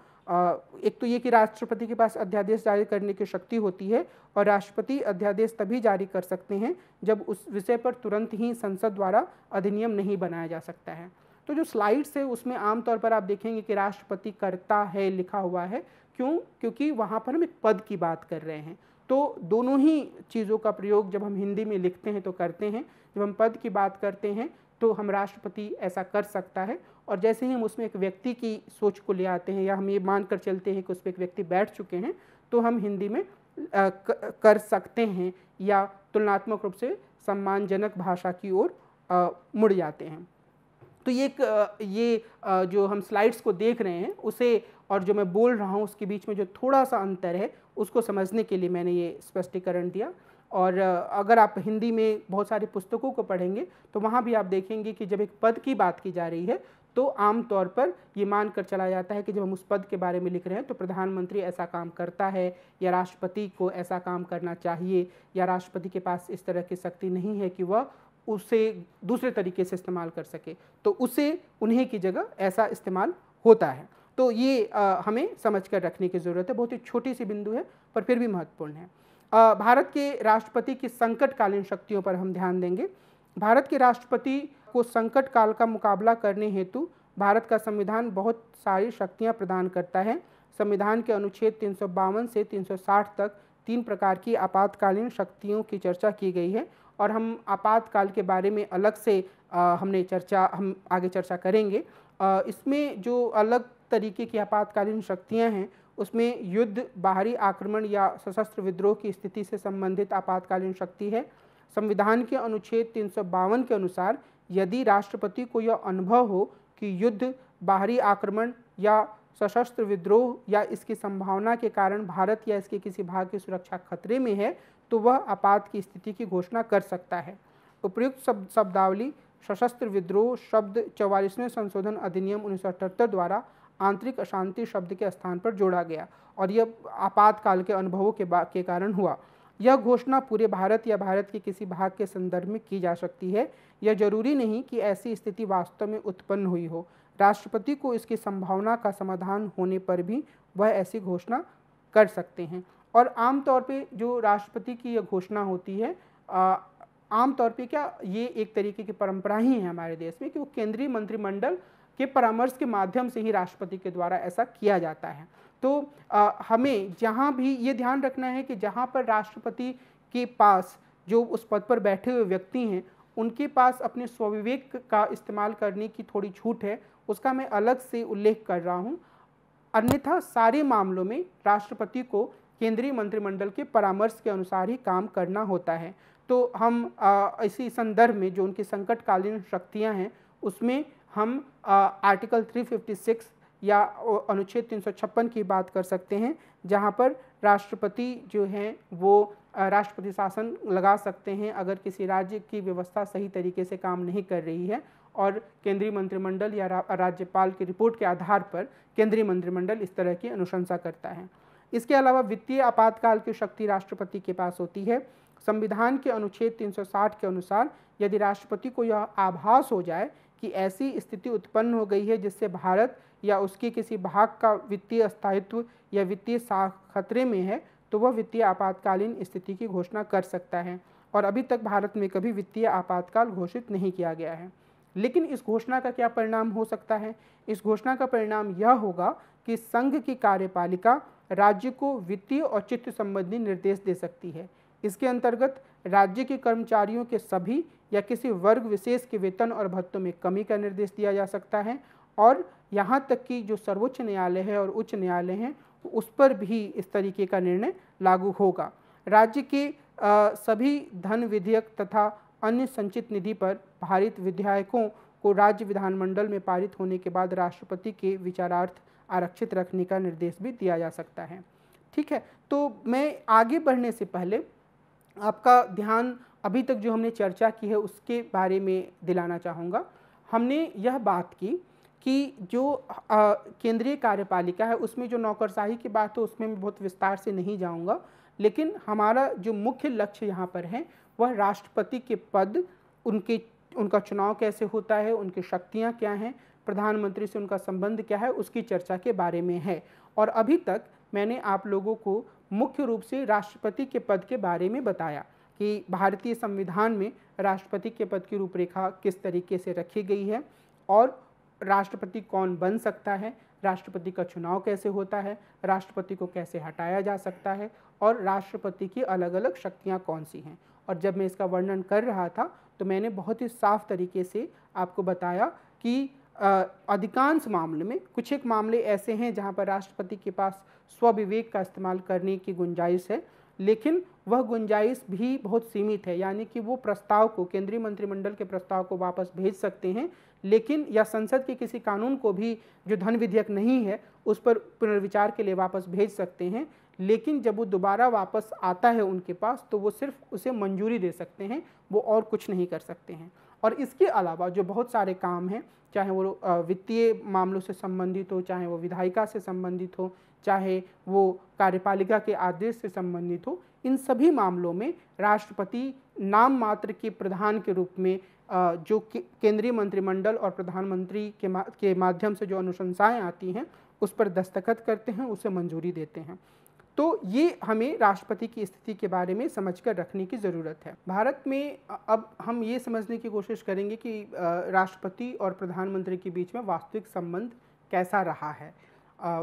एक तो ये कि राष्ट्रपति के पास अध्यादेश जारी करने की शक्ति होती है और राष्ट्रपति अध्यादेश तभी जारी कर सकते हैं जब उस विषय पर तुरंत ही संसद द्वारा अधिनियम नहीं बनाया जा सकता है तो जो स्लाइड्स है उसमें आमतौर पर आप देखेंगे कि राष्ट्रपति करता है लिखा हुआ है क्यों क्योंकि वहाँ पर हम एक पद की बात कर रहे हैं तो दोनों ही चीज़ों का प्रयोग जब हम हिंदी में लिखते हैं तो करते हैं जब हम पद की बात करते हैं तो हम राष्ट्रपति ऐसा कर सकता है और जैसे ही हम उसमें एक व्यक्ति की सोच को ले आते हैं या हम ये मान कर चलते हैं कि उस पर एक व्यक्ति बैठ चुके हैं तो हम हिंदी में आ, कर सकते हैं या तुलनात्मक रूप से सम्मानजनक भाषा की ओर मुड़ जाते हैं तो ये ये जो हम स्लाइड्स को देख रहे हैं उसे और जो मैं बोल रहा हूँ उसके बीच में जो थोड़ा सा अंतर है उसको समझने के लिए मैंने ये स्पष्टीकरण दिया और अगर आप हिंदी में बहुत सारी पुस्तकों को पढ़ेंगे तो वहाँ भी आप देखेंगे कि जब एक पद की बात की जा रही है तो आम तौर पर ये मान कर चला जाता है कि जब हम उस पद के बारे में लिख रहे हैं तो प्रधानमंत्री ऐसा काम करता है या राष्ट्रपति को ऐसा काम करना चाहिए या राष्ट्रपति के पास इस तरह की शक्ति नहीं है कि वह उसे दूसरे तरीके से इस्तेमाल कर सके तो उसे उन्हीं की जगह ऐसा इस्तेमाल होता है तो ये आ, हमें समझ कर रखने की ज़रूरत है बहुत ही छोटी सी बिंदु है पर फिर भी महत्वपूर्ण है आ, भारत के राष्ट्रपति की संकटकालीन शक्तियों पर हम ध्यान देंगे भारत के राष्ट्रपति को संकट काल का मुकाबला करने हेतु भारत का संविधान बहुत सारी शक्तियाँ प्रदान करता है संविधान के अनुच्छेद तीन से तीन तक तीन प्रकार की आपातकालीन शक्तियों की चर्चा की गई है और हम आपातकाल के बारे में अलग से आ, हमने चर्चा हम आगे चर्चा करेंगे आ, इसमें जो अलग तरीके की आपातकालीन शक्तियाँ हैं उसमें युद्ध बाहरी आक्रमण या सशस्त्र विद्रोह की स्थिति से संबंधित आपातकालीन शक्ति है संविधान के अनुच्छेद तीन के अनुसार यदि राष्ट्रपति को यह अनुभव हो कि युद्ध बाहरी आक्रमण या सशस्त्र विद्रोह या इसकी संभावना के कारण भारत या इसके किसी भाग की सुरक्षा खतरे में है तो वह आपात की स्थिति की घोषणा कर सकता है उपयुक्त शब्द शब्दावली सशस्त्र विद्रोह शब्द चौवालीसवें संशोधन अधिनियम उन्नीस द्वारा आंतरिक अशांति शब्द के स्थान पर जोड़ा गया और यह आपातकाल के अनुभवों के, के कारण हुआ यह घोषणा पूरे भारत या भारत के किसी भाग के संदर्भ में की जा सकती है यह जरूरी नहीं कि ऐसी स्थिति वास्तव में उत्पन्न हुई हो राष्ट्रपति को इसकी संभावना का समाधान होने पर भी वह ऐसी घोषणा कर सकते हैं और आमतौर पे जो राष्ट्रपति की यह घोषणा होती है आमतौर पर क्या ये एक तरीके की परंपरा ही है हमारे देश में कि वो केंद्रीय मंत्रिमंडल के परामर्श के माध्यम से ही राष्ट्रपति के द्वारा ऐसा किया जाता है तो आ, हमें जहाँ भी ये ध्यान रखना है कि जहाँ पर राष्ट्रपति के पास जो उस पद पर बैठे हुए व्यक्ति हैं उनके पास अपने स्वविवेक का इस्तेमाल करने की थोड़ी छूट है उसका मैं अलग से उल्लेख कर रहा हूँ अन्यथा सारे मामलों में राष्ट्रपति को केंद्रीय मंत्रिमंडल के परामर्श के अनुसार ही काम करना होता है तो हम आ, इसी संदर्भ में जो उनकी संकटकालीन शक्तियाँ हैं उसमें हम आर्टिकल 356 या अनुच्छेद तीन की बात कर सकते हैं जहाँ पर राष्ट्रपति जो हैं वो राष्ट्रपति शासन लगा सकते हैं अगर किसी राज्य की व्यवस्था सही तरीके से काम नहीं कर रही है और केंद्रीय मंत्रिमंडल या रा, राज्यपाल की रिपोर्ट के आधार पर केंद्रीय मंत्रिमंडल इस तरह की अनुशंसा करता है इसके अलावा वित्तीय आपातकाल की शक्ति राष्ट्रपति के पास होती है संविधान के अनुच्छेद 360 के अनुसार यदि राष्ट्रपति को यह आभास हो जाए कि ऐसी स्थिति उत्पन्न हो गई है जिससे भारत या उसके किसी भाग का वित्तीय स्थायित्व या वित्तीय खतरे में है तो वह वित्तीय आपातकालीन स्थिति की घोषणा कर सकता है और अभी तक भारत में कभी वित्तीय आपातकाल घोषित नहीं किया गया है लेकिन इस घोषणा का क्या परिणाम हो सकता है इस घोषणा का परिणाम यह होगा कि संघ की कार्यपालिका राज्य को वित्तीय औचित्य संबंधी निर्देश दे सकती है इसके अंतर्गत राज्य के कर्मचारियों के सभी या किसी वर्ग विशेष के वेतन और भत्तों में कमी का निर्देश दिया जा सकता है और यहाँ तक कि जो सर्वोच्च न्यायालय है और उच्च न्यायालय हैं उस पर भी इस तरीके का निर्णय लागू होगा राज्य के आ, सभी धन विधेयक तथा अन्य संचित निधि पर भारित विधेयकों को राज्य विधानमंडल में पारित होने के बाद राष्ट्रपति के विचारार्थ आरक्षित रखने का निर्देश भी दिया जा सकता है ठीक है तो मैं आगे बढ़ने से पहले आपका ध्यान अभी तक जो हमने चर्चा की है उसके बारे में दिलाना चाहूँगा हमने यह बात की कि जो केंद्रीय कार्यपालिका है उसमें जो नौकरशाही की बात हो उसमें मैं बहुत विस्तार से नहीं जाऊँगा लेकिन हमारा जो मुख्य लक्ष्य यहाँ पर है वह राष्ट्रपति के पद उनके उनका चुनाव कैसे होता है उनकी शक्तियाँ क्या हैं प्रधानमंत्री से उनका संबंध क्या है उसकी चर्चा के बारे में है और अभी तक मैंने आप लोगों को मुख्य रूप से राष्ट्रपति के पद के बारे में बताया कि भारतीय संविधान में राष्ट्रपति के पद की रूपरेखा किस तरीके से रखी गई है और राष्ट्रपति कौन बन सकता है राष्ट्रपति का चुनाव कैसे होता है राष्ट्रपति को कैसे हटाया जा सकता है और राष्ट्रपति की अलग अलग शक्तियाँ कौन सी हैं और जब मैं इसका वर्णन कर रहा था तो मैंने बहुत ही साफ तरीके से आपको बताया कि अधिकांश मामले में कुछ एक मामले ऐसे हैं जहां पर राष्ट्रपति के पास स्वविवेक का इस्तेमाल करने की गुंजाइश है लेकिन वह गुंजाइश भी बहुत सीमित है यानी कि वो प्रस्ताव को केंद्रीय मंत्रिमंडल के प्रस्ताव को वापस भेज सकते हैं लेकिन या संसद के किसी कानून को भी जो धन विधेयक नहीं है उस पर पुनर्विचार के लिए वापस भेज सकते हैं लेकिन जब वो दोबारा वापस आता है उनके पास तो वो सिर्फ उसे मंजूरी दे सकते हैं वो और कुछ नहीं कर सकते हैं और इसके अलावा जो बहुत सारे काम हैं चाहे वो वित्तीय मामलों से संबंधित हो चाहे वो विधायिका से संबंधित हो चाहे वो कार्यपालिका के आदेश से संबंधित हो इन सभी मामलों में राष्ट्रपति नाम मात्र के प्रधान के रूप में जो केंद्रीय मंत्रिमंडल और प्रधानमंत्री के मा, के माध्यम से जो अनुशंसाएं आती हैं उस पर दस्तखत करते हैं उसे मंजूरी देते हैं तो ये हमें राष्ट्रपति की स्थिति के बारे में समझ कर रखने की ज़रूरत है भारत में अब हम ये समझने की कोशिश करेंगे कि राष्ट्रपति और प्रधानमंत्री के बीच में वास्तविक संबंध कैसा रहा है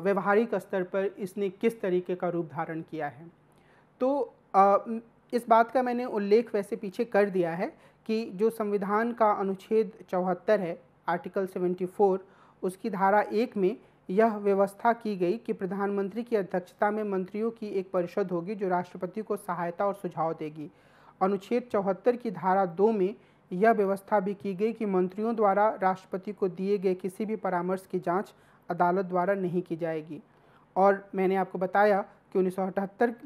व्यवहारिक स्तर पर इसने किस तरीके का रूप धारण किया है तो इस बात का मैंने उल्लेख वैसे पीछे कर दिया है कि जो संविधान का अनुच्छेद चौहत्तर है आर्टिकल सेवेंटी उसकी धारा एक में यह व्यवस्था की गई कि प्रधानमंत्री की अध्यक्षता में मंत्रियों की एक परिषद होगी जो राष्ट्रपति को सहायता और सुझाव देगी अनुच्छेद चौहत्तर की धारा दो में यह व्यवस्था भी की गई कि मंत्रियों द्वारा राष्ट्रपति को दिए गए किसी भी परामर्श की जांच अदालत द्वारा नहीं की जाएगी और मैंने आपको बताया कि उन्नीस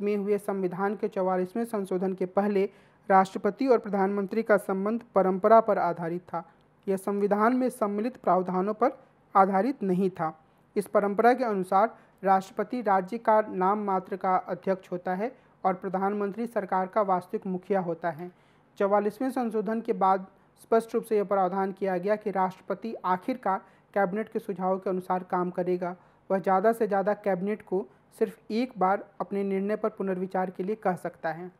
में हुए संविधान के चौवालीसवें संशोधन के पहले राष्ट्रपति और प्रधानमंत्री का संबंध परंपरा पर आधारित था यह संविधान में सम्मिलित प्रावधानों पर आधारित नहीं था इस परंपरा के अनुसार राष्ट्रपति राज्य का नाम मात्र का अध्यक्ष होता है और प्रधानमंत्री सरकार का वास्तविक मुखिया होता है चौवालीसवें संशोधन के बाद स्पष्ट रूप से यह प्रावधान किया गया कि राष्ट्रपति आखिरकार कैबिनेट के सुझाव के अनुसार काम करेगा वह ज़्यादा से ज़्यादा कैबिनेट को सिर्फ एक बार अपने निर्णय पर पुनर्विचार के लिए कह सकता है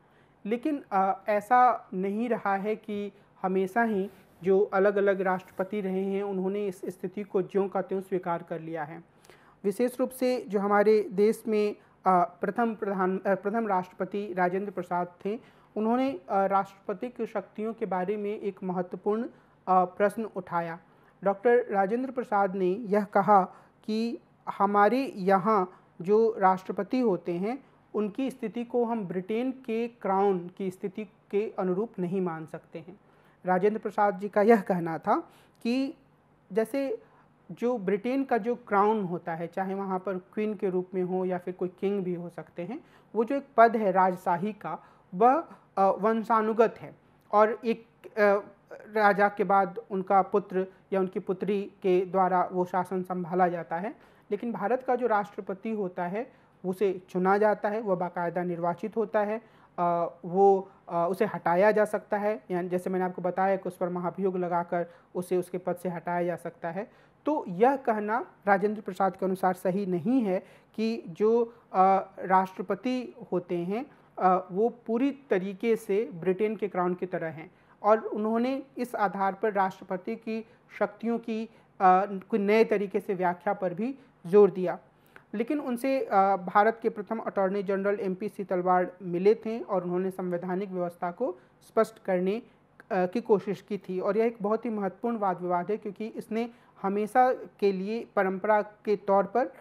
लेकिन आ, ऐसा नहीं रहा है कि हमेशा ही जो अलग अलग राष्ट्रपति रहे हैं उन्होंने इस स्थिति को ज्यों का त्यों स्वीकार कर लिया है विशेष रूप से जो हमारे देश में प्रथम प्रधान प्रथम राष्ट्रपति राजेंद्र प्रसाद थे उन्होंने राष्ट्रपति की शक्तियों के बारे में एक महत्वपूर्ण प्रश्न उठाया डॉक्टर राजेंद्र प्रसाद ने यह कहा कि हमारे यहाँ जो राष्ट्रपति होते हैं उनकी स्थिति को हम ब्रिटेन के क्राउन की स्थिति के अनुरूप नहीं मान सकते हैं राजेंद्र प्रसाद जी का यह कहना था कि जैसे जो ब्रिटेन का जो क्राउन होता है चाहे वहाँ पर क्वीन के रूप में हो या फिर कोई किंग भी हो सकते हैं वो जो एक पद है राजशाही का वह वंशानुगत है और एक राजा के बाद उनका पुत्र या उनकी पुत्री के द्वारा वो शासन संभाला जाता है लेकिन भारत का जो राष्ट्रपति होता है उसे चुना जाता है वह बाकायदा निर्वाचित होता है वो उसे हटाया जा सकता है यानी जैसे मैंने आपको बताया कि उस पर महाभियोग लगाकर उसे उसके पद से हटाया जा सकता है तो यह कहना राजेंद्र प्रसाद के अनुसार सही नहीं है कि जो राष्ट्रपति होते हैं वो पूरी तरीके से ब्रिटेन के क्राउन की तरह हैं और उन्होंने इस आधार पर राष्ट्रपति की शक्तियों की कोई नए तरीके से व्याख्या पर भी जोर दिया लेकिन उनसे भारत के प्रथम attorney general M P Setalvad मिले थे और उन्होंने संवैधानिक व्यवस्था को स्पष्ट करने की कोशिश की थी और यह एक बहुत ही महत्वपूर्ण वाद विवाद है क्योंकि इसने हमेशा के लिए परंपरा के तौर पर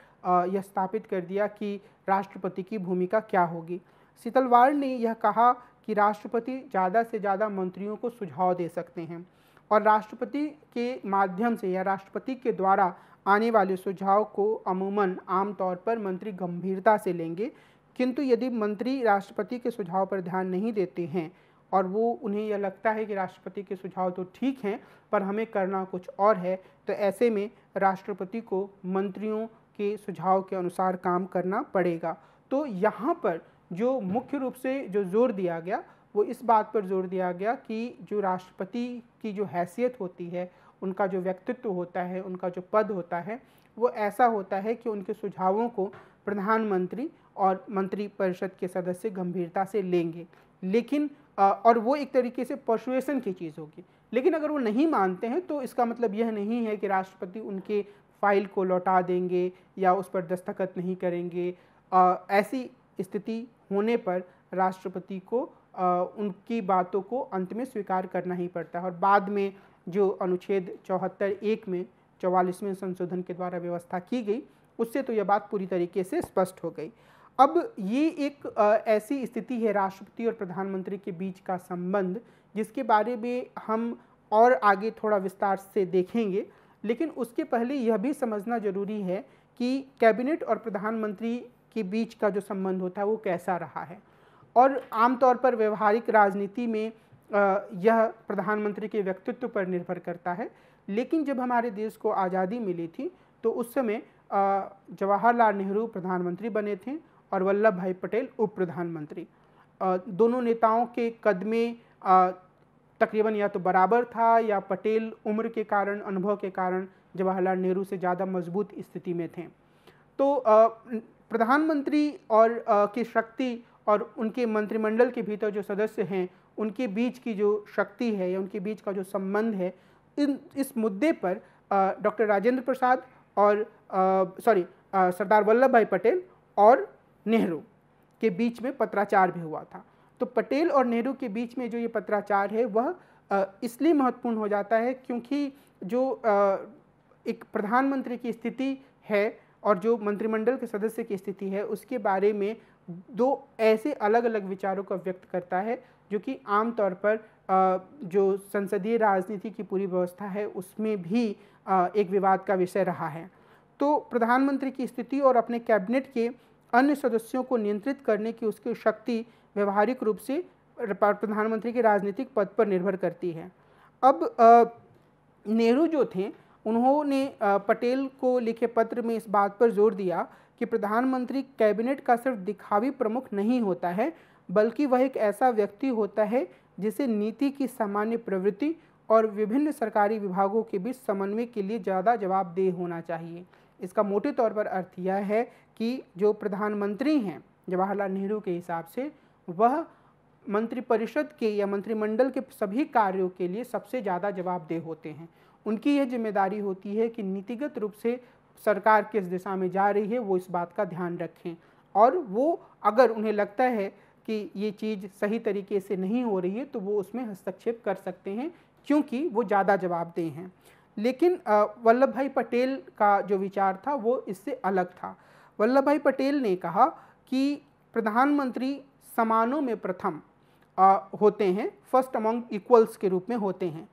यह स्थापित कर दिया कि राष्ट्रपति की भूमिका क्या होगी सीतलवाड़ ने यह कहा कि राष्ट्रपति ज़्यादा से ज़्यादा मंत्रियों को सुझाव दे सकते हैं और राष्ट्रपति के माध्यम से या राष्ट्रपति के द्वारा आने वाले सुझाव को अमूमन आमतौर पर मंत्री गंभीरता से लेंगे किंतु यदि मंत्री राष्ट्रपति के सुझाव पर ध्यान नहीं देते हैं और वो उन्हें यह लगता है कि राष्ट्रपति के सुझाव तो ठीक हैं पर हमें करना कुछ और है तो ऐसे में राष्ट्रपति को मंत्रियों के सुझाव के अनुसार काम करना पड़ेगा तो यहाँ पर जो मुख्य रूप से जो जोर दिया गया वो इस बात पर जोर दिया गया कि जो राष्ट्रपति की जो हैसियत होती है उनका जो व्यक्तित्व होता है उनका जो पद होता है वो ऐसा होता है कि उनके सुझावों को प्रधानमंत्री और मंत्री परिषद के सदस्य गंभीरता से लेंगे लेकिन और वो एक तरीके से पर्सुएसन की चीज़ होगी लेकिन अगर वो नहीं मानते हैं तो इसका मतलब यह नहीं है कि राष्ट्रपति उनके फाइल को लौटा देंगे या उस पर दस्तखत नहीं करेंगे ऐसी स्थिति होने पर राष्ट्रपति को उनकी बातों को अंत में स्वीकार करना ही पड़ता है और बाद में जो अनुच्छेद चौहत्तर एक में चौवालीसवें संशोधन के द्वारा व्यवस्था की गई उससे तो यह बात पूरी तरीके से स्पष्ट हो गई अब ये एक ऐसी स्थिति है राष्ट्रपति और प्रधानमंत्री के बीच का संबंध जिसके बारे में हम और आगे थोड़ा विस्तार से देखेंगे लेकिन उसके पहले यह भी समझना जरूरी है कि कैबिनेट और प्रधानमंत्री के बीच का जो संबंध होता है वो कैसा रहा है और आमतौर पर व्यवहारिक राजनीति में यह प्रधानमंत्री के व्यक्तित्व पर निर्भर करता है लेकिन जब हमारे देश को आज़ादी मिली थी तो उस समय जवाहरलाल नेहरू प्रधानमंत्री बने थे और वल्लभ भाई पटेल उप प्रधानमंत्री दोनों नेताओं के कद में तकरीबन या तो बराबर था या पटेल उम्र के कारण अनुभव के कारण जवाहरलाल नेहरू से ज़्यादा मजबूत स्थिति में थे तो प्रधानमंत्री और की शक्ति और उनके मंत्रिमंडल के भीतर जो सदस्य हैं उनके बीच की जो शक्ति है या उनके बीच का जो संबंध है इन इस मुद्दे पर डॉक्टर राजेंद्र प्रसाद और सॉरी सरदार वल्लभ भाई पटेल और नेहरू के बीच में पत्राचार भी हुआ था तो पटेल और नेहरू के बीच में जो ये पत्राचार है वह इसलिए महत्वपूर्ण हो जाता है क्योंकि जो एक प्रधानमंत्री की स्थिति है और जो मंत्रिमंडल के सदस्य की स्थिति है उसके बारे में दो ऐसे अलग अलग विचारों को व्यक्त करता है जो कि आमतौर पर जो संसदीय राजनीति की पूरी व्यवस्था है उसमें भी एक विवाद का विषय रहा है तो प्रधानमंत्री की स्थिति और अपने कैबिनेट के अन्य सदस्यों को नियंत्रित करने की उसकी शक्ति व्यवहारिक रूप से प्रधानमंत्री के राजनीतिक पद पर निर्भर करती है अब नेहरू जो थे उन्होंने पटेल को लिखे पत्र में इस बात पर जोर दिया कि प्रधानमंत्री कैबिनेट का सिर्फ दिखावी प्रमुख नहीं होता है बल्कि वह एक ऐसा व्यक्ति होता है जिसे नीति की सामान्य प्रवृत्ति और विभिन्न सरकारी विभागों के बीच समन्वय के लिए ज़्यादा जवाबदेह होना चाहिए इसका मोटे तौर पर अर्थ यह है कि जो प्रधानमंत्री हैं जवाहरलाल नेहरू के हिसाब से वह मंत्रिपरिषद के या मंत्रिमंडल के सभी कार्यों के लिए सबसे ज़्यादा जवाबदेह होते हैं उनकी यह जिम्मेदारी होती है कि नीतिगत रूप से सरकार किस दिशा में जा रही है वो इस बात का ध्यान रखें और वो अगर उन्हें लगता है कि ये चीज़ सही तरीके से नहीं हो रही है तो वो उसमें हस्तक्षेप कर सकते हैं क्योंकि वो ज़्यादा जवाबदेह हैं लेकिन वल्लभ भाई पटेल का जो विचार था वो इससे अलग था वल्लभ भाई पटेल ने कहा कि प्रधानमंत्री समानों में प्रथम होते हैं फर्स्ट अमंग इक्वल्स के रूप में होते हैं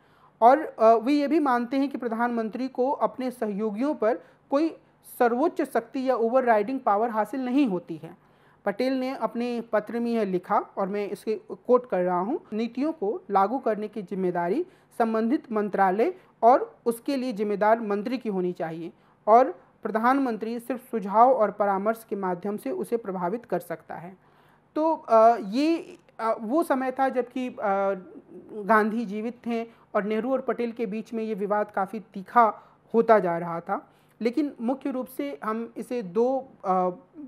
और वे ये भी मानते हैं कि प्रधानमंत्री को अपने सहयोगियों पर कोई सर्वोच्च शक्ति या ओवरराइडिंग पावर हासिल नहीं होती है पटेल ने अपने पत्र में यह लिखा और मैं इसके कोट कर रहा हूँ नीतियों को लागू करने की जिम्मेदारी संबंधित मंत्रालय और उसके लिए जिम्मेदार मंत्री की होनी चाहिए और प्रधानमंत्री सिर्फ सुझाव और परामर्श के माध्यम से उसे प्रभावित कर सकता है तो ये वो समय था जबकि गांधी जीवित थे और नेहरू और पटेल के बीच में ये विवाद काफ़ी तीखा होता जा रहा था लेकिन मुख्य रूप से हम इसे दो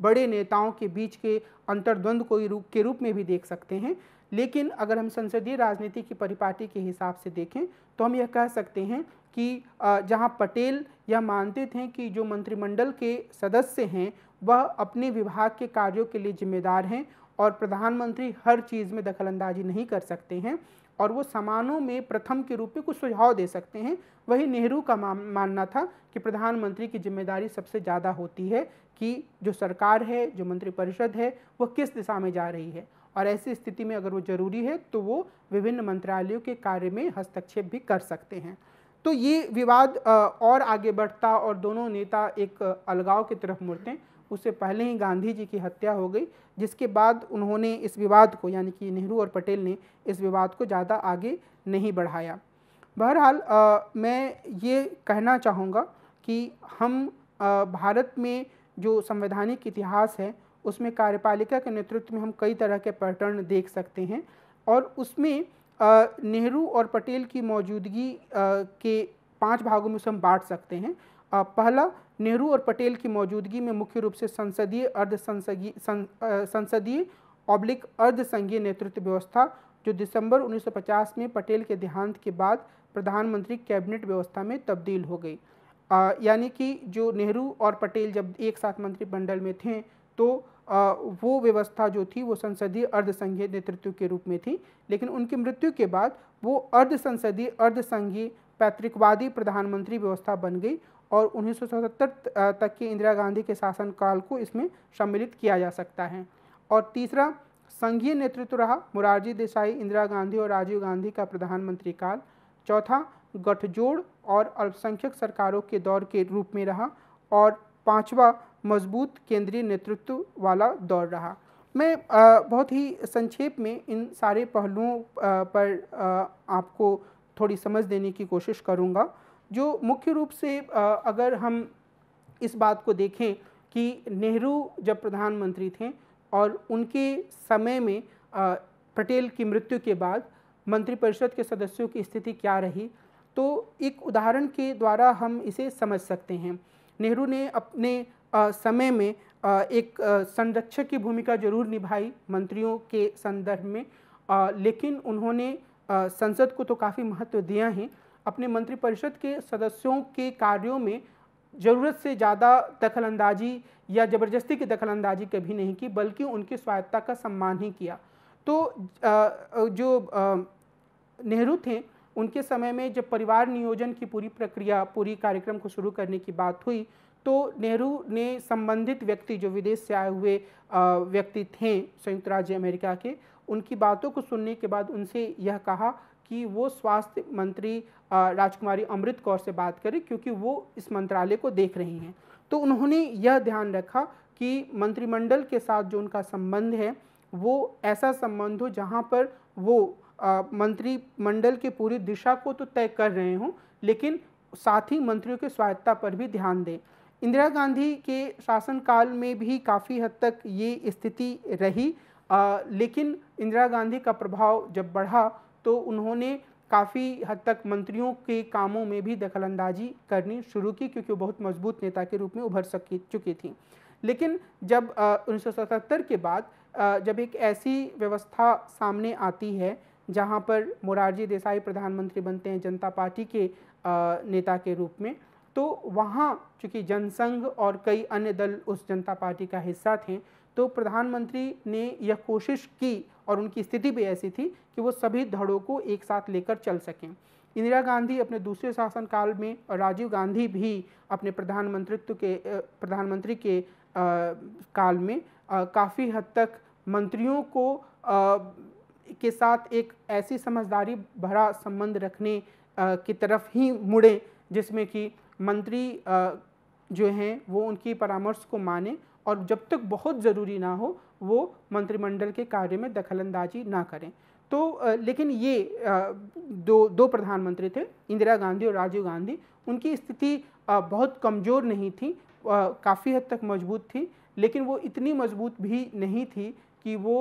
बड़े नेताओं के बीच के अंतर्द्वंद को रूप के रूप में भी देख सकते हैं लेकिन अगर हम संसदीय राजनीति की परिपाटी के हिसाब से देखें तो हम यह कह सकते हैं कि जहां पटेल यह मानते थे कि जो मंत्रिमंडल के सदस्य हैं वह अपने विभाग के कार्यों के लिए जिम्मेदार हैं और प्रधानमंत्री हर चीज़ में दखलंदाजी नहीं कर सकते हैं और वो समानों में प्रथम के रूप में कुछ सुझाव दे सकते हैं वही नेहरू का मानना था कि प्रधानमंत्री की जिम्मेदारी सबसे ज़्यादा होती है कि जो सरकार है जो मंत्रिपरिषद है वह किस दिशा में जा रही है और ऐसी स्थिति में अगर वो ज़रूरी है तो वो विभिन्न मंत्रालयों के कार्य में हस्तक्षेप भी कर सकते हैं तो ये विवाद और आगे बढ़ता और दोनों नेता एक अलगाव की तरफ मुड़ते हैं उससे पहले ही गांधी जी की हत्या हो गई जिसके बाद उन्होंने इस विवाद को यानी कि नेहरू और पटेल ने इस विवाद को ज़्यादा आगे नहीं बढ़ाया बहरहाल मैं ये कहना चाहूँगा कि हम आ, भारत में जो संवैधानिक इतिहास है उसमें कार्यपालिका के नेतृत्व में हम कई तरह के पैटर्न देख सकते हैं और उसमें नेहरू और पटेल की मौजूदगी के पांच भागों में उसे हम बांट सकते हैं आ, पहला नेहरू और पटेल की मौजूदगी में मुख्य रूप से संसदीय अर्ध संसदीय सं, संसदीय ऑब्लिक अर्ध संघीय नेतृत्व व्यवस्था जो दिसंबर 1950 में पटेल के देहांत के बाद प्रधानमंत्री कैबिनेट व्यवस्था में तब्दील हो गई यानी कि जो नेहरू और पटेल जब एक साथ मंत्रिमंडल में थे तो आ, वो व्यवस्था जो थी वो संसदीय अर्ध संघीय नेतृत्व के रूप में थी लेकिन उनकी मृत्यु के बाद वो अर्ध संसदीय अर्ध संघीय पैतृकवादी प्रधानमंत्री व्यवस्था बन गई और उन्नीस तक के इंदिरा गांधी के शासनकाल को इसमें सम्मिलित किया जा सकता है और तीसरा संघीय नेतृत्व रहा मुरारजी देसाई इंदिरा गांधी और राजीव गांधी का प्रधानमंत्री काल चौथा गठजोड़ और अल्पसंख्यक सरकारों के दौर के रूप में रहा और पांचवा मजबूत केंद्रीय नेतृत्व वाला दौर रहा मैं बहुत ही संक्षेप में इन सारे पहलुओं पर आपको थोड़ी समझ देने की कोशिश करूँगा जो मुख्य रूप से अगर हम इस बात को देखें कि नेहरू जब प्रधानमंत्री थे और उनके समय में पटेल की मृत्यु के बाद मंत्रिपरिषद के सदस्यों की स्थिति क्या रही तो एक उदाहरण के द्वारा हम इसे समझ सकते हैं नेहरू ने अपने समय में एक संरक्षक की भूमिका जरूर निभाई मंत्रियों के संदर्भ में लेकिन उन्होंने संसद को तो काफ़ी महत्व दिया है अपने मंत्रिपरिषद के सदस्यों के कार्यों में ज़रूरत से ज़्यादा दखलंदाजी या ज़बरदस्ती की दखलंदाजी कभी नहीं की बल्कि उनकी स्वायत्ता का सम्मान ही किया तो जो नेहरू थे उनके समय में जब परिवार नियोजन की पूरी प्रक्रिया पूरी कार्यक्रम को शुरू करने की बात हुई तो नेहरू ने संबंधित व्यक्ति जो विदेश से आए हुए व्यक्ति थे संयुक्त राज्य अमेरिका के उनकी बातों को सुनने के बाद उनसे यह कहा कि वो स्वास्थ्य मंत्री राजकुमारी अमृत कौर से बात करें क्योंकि वो इस मंत्रालय को देख रही हैं तो उन्होंने यह ध्यान रखा कि मंत्रिमंडल के साथ जो उनका संबंध है वो ऐसा संबंध हो जहाँ पर वो मंत्रिमंडल के पूरी दिशा को तो तय कर रहे हों लेकिन साथ ही मंत्रियों के स्वायत्ता पर भी ध्यान दें इंदिरा गांधी के शासनकाल में भी काफ़ी हद तक ये स्थिति रही आ, लेकिन इंदिरा गांधी का प्रभाव जब बढ़ा तो उन्होंने काफ़ी हद तक मंत्रियों के कामों में भी दखलंदाजी करनी शुरू की क्योंकि वो बहुत मजबूत नेता के रूप में उभर सकी चुकी थी लेकिन जब उन्नीस के बाद जब एक ऐसी व्यवस्था सामने आती है जहां पर मोरारजी देसाई प्रधानमंत्री बनते हैं जनता पार्टी के नेता के रूप में तो वहाँ चूँकि जनसंघ और कई अन्य दल उस जनता पार्टी का हिस्सा थे तो प्रधानमंत्री ने यह कोशिश की और उनकी स्थिति भी ऐसी थी कि वो सभी धड़ों को एक साथ लेकर चल सकें इंदिरा गांधी अपने दूसरे शासनकाल में और राजीव गांधी भी अपने प्रधानमंत्रित्व के प्रधानमंत्री के आ, काल में काफ़ी हद तक मंत्रियों को आ, के साथ एक ऐसी समझदारी भरा संबंध रखने आ, की तरफ ही मुड़े जिसमें कि मंत्री जो हैं वो उनकी परामर्श को माने और जब तक बहुत ज़रूरी ना हो वो मंत्रिमंडल के कार्य में दखलंदाजी ना करें तो लेकिन ये दो दो प्रधानमंत्री थे इंदिरा गांधी और राजीव गांधी उनकी स्थिति बहुत कमज़ोर नहीं थी काफ़ी हद तक मजबूत थी लेकिन वो इतनी मजबूत भी नहीं थी कि वो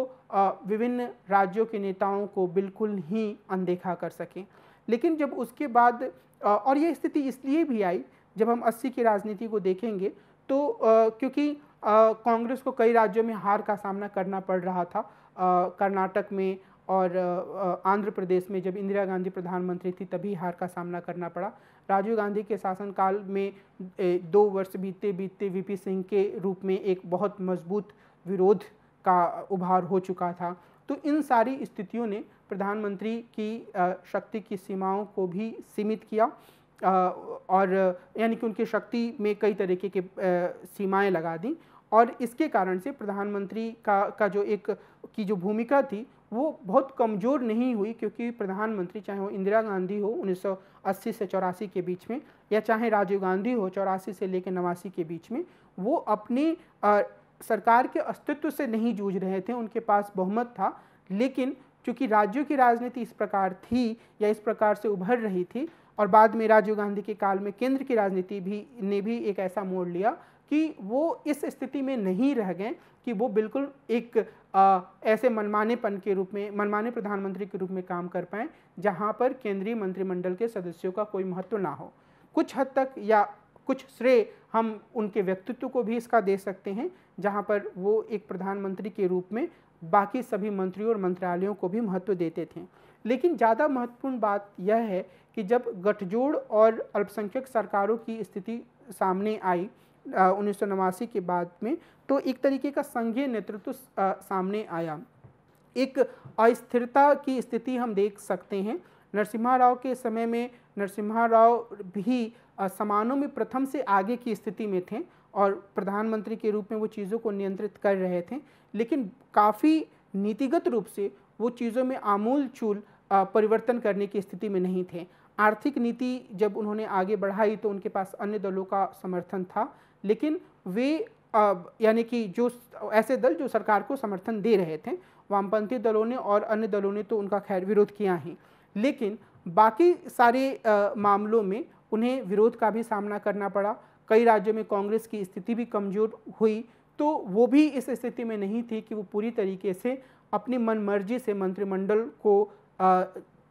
विभिन्न राज्यों के नेताओं को बिल्कुल ही अनदेखा कर सकें लेकिन जब उसके बाद और ये स्थिति इसलिए भी आई जब हम अस्सी की राजनीति को देखेंगे तो क्योंकि कांग्रेस को कई राज्यों में हार का सामना करना पड़ रहा था कर्नाटक में और आंध्र प्रदेश में जब इंदिरा गांधी प्रधानमंत्री थी तभी हार का सामना करना पड़ा राजीव गांधी के शासनकाल में दो वर्ष बीतते बीतते वीपी सिंह के रूप में एक बहुत मजबूत विरोध का उभार हो चुका था तो इन सारी स्थितियों ने प्रधानमंत्री की शक्ति की सीमाओं को भी सीमित किया और यानी कि उनकी शक्ति में कई तरीके के सीमाएं लगा दी और इसके कारण से प्रधानमंत्री का का जो एक की जो भूमिका थी वो बहुत कमज़ोर नहीं हुई क्योंकि प्रधानमंत्री चाहे वो इंदिरा गांधी हो 1980 से चौरासी के बीच में या चाहे राजीव गांधी हो चौरासी से लेकर नवासी के बीच में वो अपने आ, सरकार के अस्तित्व से नहीं जूझ रहे थे उनके पास बहुमत था लेकिन चूँकि राज्यों की राजनीति इस प्रकार थी या इस प्रकार से उभर रही थी और बाद में राजीव गांधी के काल में केंद्र की राजनीति भी ने भी एक ऐसा मोड़ लिया कि वो इस स्थिति में नहीं रह गए कि वो बिल्कुल एक आ, ऐसे मनमानेपन के रूप में मनमाने प्रधानमंत्री के रूप में काम कर पाएँ जहाँ पर केंद्रीय मंत्रिमंडल के सदस्यों का कोई महत्व ना हो कुछ हद तक या कुछ श्रेय हम उनके व्यक्तित्व को भी इसका दे सकते हैं जहाँ पर वो एक प्रधानमंत्री के रूप में बाकी सभी मंत्रियों और मंत्रालयों को भी महत्व देते थे लेकिन ज़्यादा महत्वपूर्ण बात यह है कि जब गठजोड़ और अल्पसंख्यक सरकारों की स्थिति सामने आई उन्नीस के बाद में तो एक तरीके का संघीय नेतृत्व सामने आया एक अस्थिरता की स्थिति हम देख सकते हैं नरसिम्हा राव के समय में नरसिम्हा राव भी समानों में प्रथम से आगे की स्थिति में थे और प्रधानमंत्री के रूप में वो चीज़ों को नियंत्रित कर रहे थे लेकिन काफ़ी नीतिगत रूप से वो चीज़ों में आमूल चूल परिवर्तन करने की स्थिति में नहीं थे आर्थिक नीति जब उन्होंने आगे बढ़ाई तो उनके पास अन्य दलों का समर्थन था लेकिन वे यानी कि जो ऐसे दल जो सरकार को समर्थन दे रहे थे वामपंथी दलों ने और अन्य दलों ने तो उनका खैर विरोध किया ही लेकिन बाकी सारे मामलों में उन्हें विरोध का भी सामना करना पड़ा कई राज्यों में कांग्रेस की स्थिति भी कमज़ोर हुई तो वो भी इस स्थिति में नहीं थी कि वो पूरी तरीके से अपनी मनमर्जी से मंत्रिमंडल को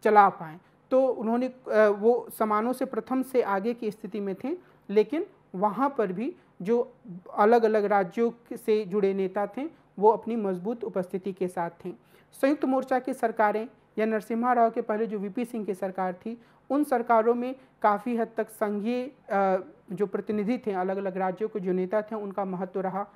चला पाएँ तो उन्होंने वो समानों से प्रथम से आगे की स्थिति में थे लेकिन वहाँ पर भी जो अलग अलग राज्यों से जुड़े नेता थे वो अपनी मजबूत उपस्थिति के साथ थे संयुक्त मोर्चा की सरकारें या नरसिम्हा राव के पहले जो वीपी सिंह की सरकार थी उन सरकारों में काफ़ी हद तक संघीय जो प्रतिनिधि थे अलग अलग राज्यों के जो नेता थे उनका महत्व रहा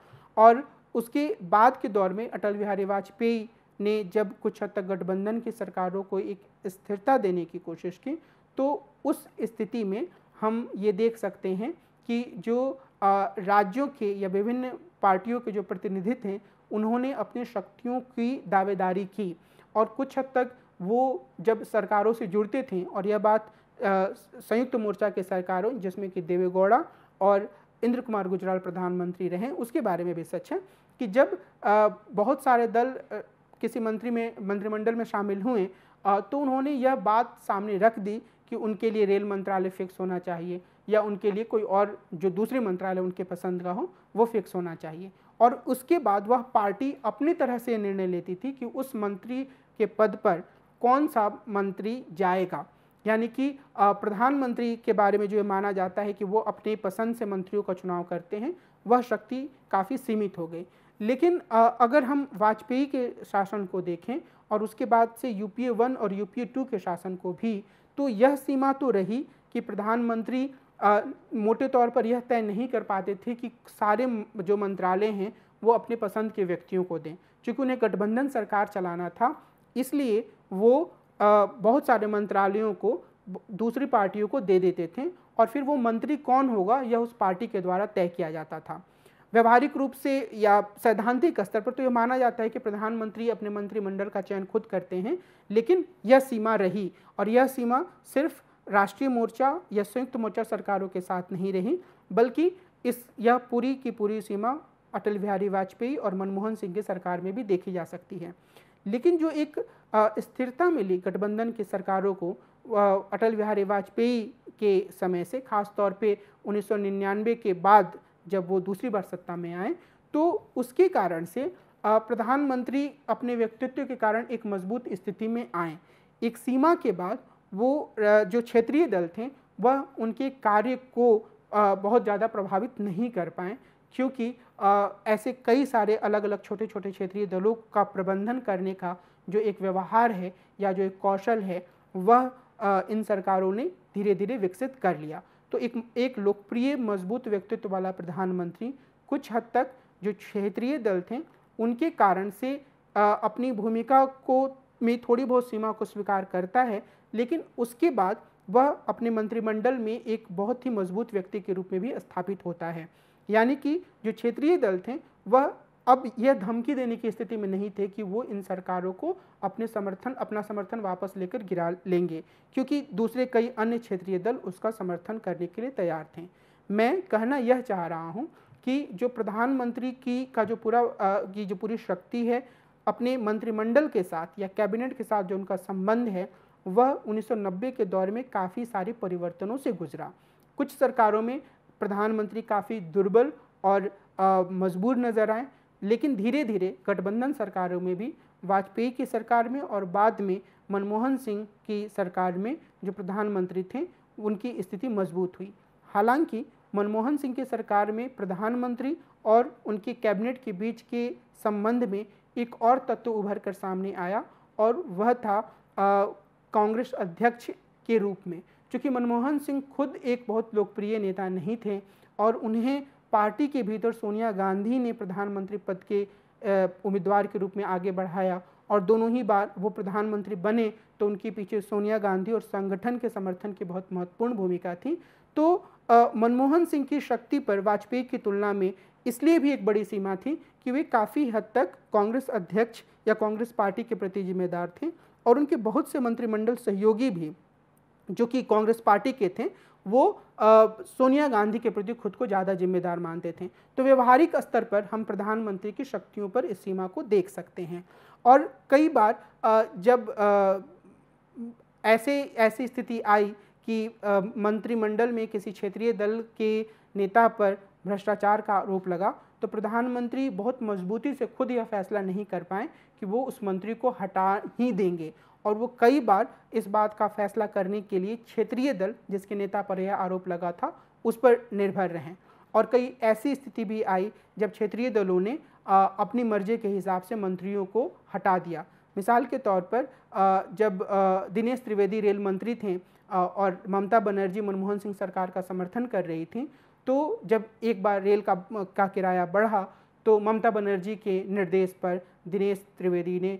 और उसके बाद के दौर में अटल बिहारी वाजपेयी ने जब कुछ हद तक गठबंधन की सरकारों को एक स्थिरता देने की कोशिश की तो उस स्थिति में हम ये देख सकते हैं कि जो राज्यों के या विभिन्न पार्टियों के जो प्रतिनिधि थे उन्होंने अपनी शक्तियों की दावेदारी की और कुछ हद तक वो जब सरकारों से जुड़ते थे और यह बात संयुक्त मोर्चा के सरकारों जिसमें कि देवेगौड़ा और इंद्र कुमार गुजराल प्रधानमंत्री रहे उसके बारे में भी सच है कि जब आ, बहुत सारे दल किसी मंत्री में मंत्रिमंडल में शामिल हुए तो उन्होंने यह बात सामने रख दी कि उनके लिए रेल मंत्रालय फिक्स होना चाहिए या उनके लिए कोई और जो दूसरे मंत्रालय उनके पसंद का हो वो फिक्स होना चाहिए और उसके बाद वह पार्टी अपनी तरह से निर्णय लेती थी कि उस मंत्री के पद पर कौन सा मंत्री जाएगा यानी कि प्रधानमंत्री के बारे में जो ये माना जाता है कि वो अपने पसंद से मंत्रियों का चुनाव करते हैं वह शक्ति काफ़ी सीमित हो गई लेकिन अगर हम वाजपेयी के शासन को देखें और उसके बाद से यूपीए वन और यूपीए टू के शासन को भी तो यह सीमा तो रही कि प्रधानमंत्री मोटे तौर पर यह तय नहीं कर पाते थे कि सारे जो मंत्रालय हैं वो अपने पसंद के व्यक्तियों को दें चूँकि उन्हें गठबंधन सरकार चलाना था इसलिए वो आ, बहुत सारे मंत्रालयों को दूसरी पार्टियों को दे देते थे और फिर वो मंत्री कौन होगा यह उस पार्टी के द्वारा तय किया जाता था व्यवहारिक रूप से या सैद्धांतिक स्तर पर तो यह माना जाता है कि प्रधानमंत्री अपने मंत्रिमंडल का चयन खुद करते हैं लेकिन यह सीमा रही और यह सीमा सिर्फ राष्ट्रीय मोर्चा या संयुक्त मोर्चा सरकारों के साथ नहीं रही बल्कि इस यह पूरी की पूरी सीमा अटल बिहारी वाजपेयी और मनमोहन सिंह की सरकार में भी देखी जा सकती है लेकिन जो एक स्थिरता मिली गठबंधन की सरकारों को अटल बिहारी वाजपेयी के समय से खासतौर पर उन्नीस के बाद जब वो दूसरी बार सत्ता में आए तो उसके कारण से प्रधानमंत्री अपने व्यक्तित्व के कारण एक मजबूत स्थिति में आए एक सीमा के बाद वो जो क्षेत्रीय दल थे वह उनके कार्य को बहुत ज़्यादा प्रभावित नहीं कर पाए क्योंकि ऐसे कई सारे अलग अलग छोटे छोटे क्षेत्रीय दलों का प्रबंधन करने का जो एक व्यवहार है या जो एक कौशल है वह इन सरकारों ने धीरे धीरे विकसित कर लिया तो एक एक लोकप्रिय मजबूत व्यक्तित्व वाला प्रधानमंत्री कुछ हद तक जो क्षेत्रीय दल थे उनके कारण से आ, अपनी भूमिका को में थोड़ी बहुत सीमा को स्वीकार करता है लेकिन उसके बाद वह अपने मंत्रिमंडल में एक बहुत ही मजबूत व्यक्ति के रूप में भी स्थापित होता है यानी कि जो क्षेत्रीय दल थे वह अब यह धमकी देने की स्थिति में नहीं थे कि वो इन सरकारों को अपने समर्थन अपना समर्थन वापस लेकर गिरा लेंगे क्योंकि दूसरे कई अन्य क्षेत्रीय दल उसका समर्थन करने के लिए तैयार थे मैं कहना यह चाह रहा हूँ कि जो प्रधानमंत्री की का जो पूरा की जो पूरी शक्ति है अपने मंत्रिमंडल के साथ या कैबिनेट के साथ जो उनका संबंध है वह 1990 के दौर में काफ़ी सारे परिवर्तनों से गुजरा कुछ सरकारों में प्रधानमंत्री काफ़ी दुर्बल और मजबूर नज़र आए लेकिन धीरे धीरे गठबंधन सरकारों में भी वाजपेयी की सरकार में और बाद में मनमोहन सिंह की सरकार में जो प्रधानमंत्री थे उनकी स्थिति मजबूत हुई हालांकि मनमोहन सिंह की सरकार में प्रधानमंत्री और उनके कैबिनेट के बीच के संबंध में एक और तत्व उभर कर सामने आया और वह था कांग्रेस अध्यक्ष के रूप में चूँकि मनमोहन सिंह खुद एक बहुत लोकप्रिय नेता नहीं थे और उन्हें पार्टी के भीतर सोनिया गांधी ने प्रधानमंत्री पद के उम्मीदवार के रूप में आगे बढ़ाया और दोनों ही बार वो प्रधानमंत्री बने तो उनके पीछे सोनिया गांधी और संगठन के समर्थन की बहुत महत्वपूर्ण भूमिका थी तो मनमोहन सिंह की शक्ति पर वाजपेयी की तुलना में इसलिए भी एक बड़ी सीमा थी कि वे काफ़ी हद तक कांग्रेस अध्यक्ष या कांग्रेस पार्टी के प्रति जिम्मेदार थे और उनके बहुत से मंत्रिमंडल सहयोगी भी जो कि कांग्रेस पार्टी के थे वो आ, सोनिया गांधी के प्रति खुद को ज़्यादा जिम्मेदार मानते थे तो व्यवहारिक स्तर पर हम प्रधानमंत्री की शक्तियों पर इस सीमा को देख सकते हैं और कई बार आ, जब आ, ऐसे ऐसी स्थिति आई कि मंत्रिमंडल में किसी क्षेत्रीय दल के नेता पर भ्रष्टाचार का आरोप लगा तो प्रधानमंत्री बहुत मजबूती से खुद यह फैसला नहीं कर पाए कि वो उस मंत्री को हटा ही देंगे और वो कई बार इस बात का फैसला करने के लिए क्षेत्रीय दल जिसके नेता पर यह आरोप लगा था उस पर निर्भर रहें और कई ऐसी स्थिति भी आई जब क्षेत्रीय दलों ने आ, अपनी मर्जी के हिसाब से मंत्रियों को हटा दिया मिसाल के तौर पर आ, जब आ, दिनेश त्रिवेदी रेल मंत्री थे और ममता बनर्जी मनमोहन सिंह सरकार का समर्थन कर रही थी तो जब एक बार रेल का का किराया बढ़ा तो ममता बनर्जी के निर्देश पर दिनेश त्रिवेदी ने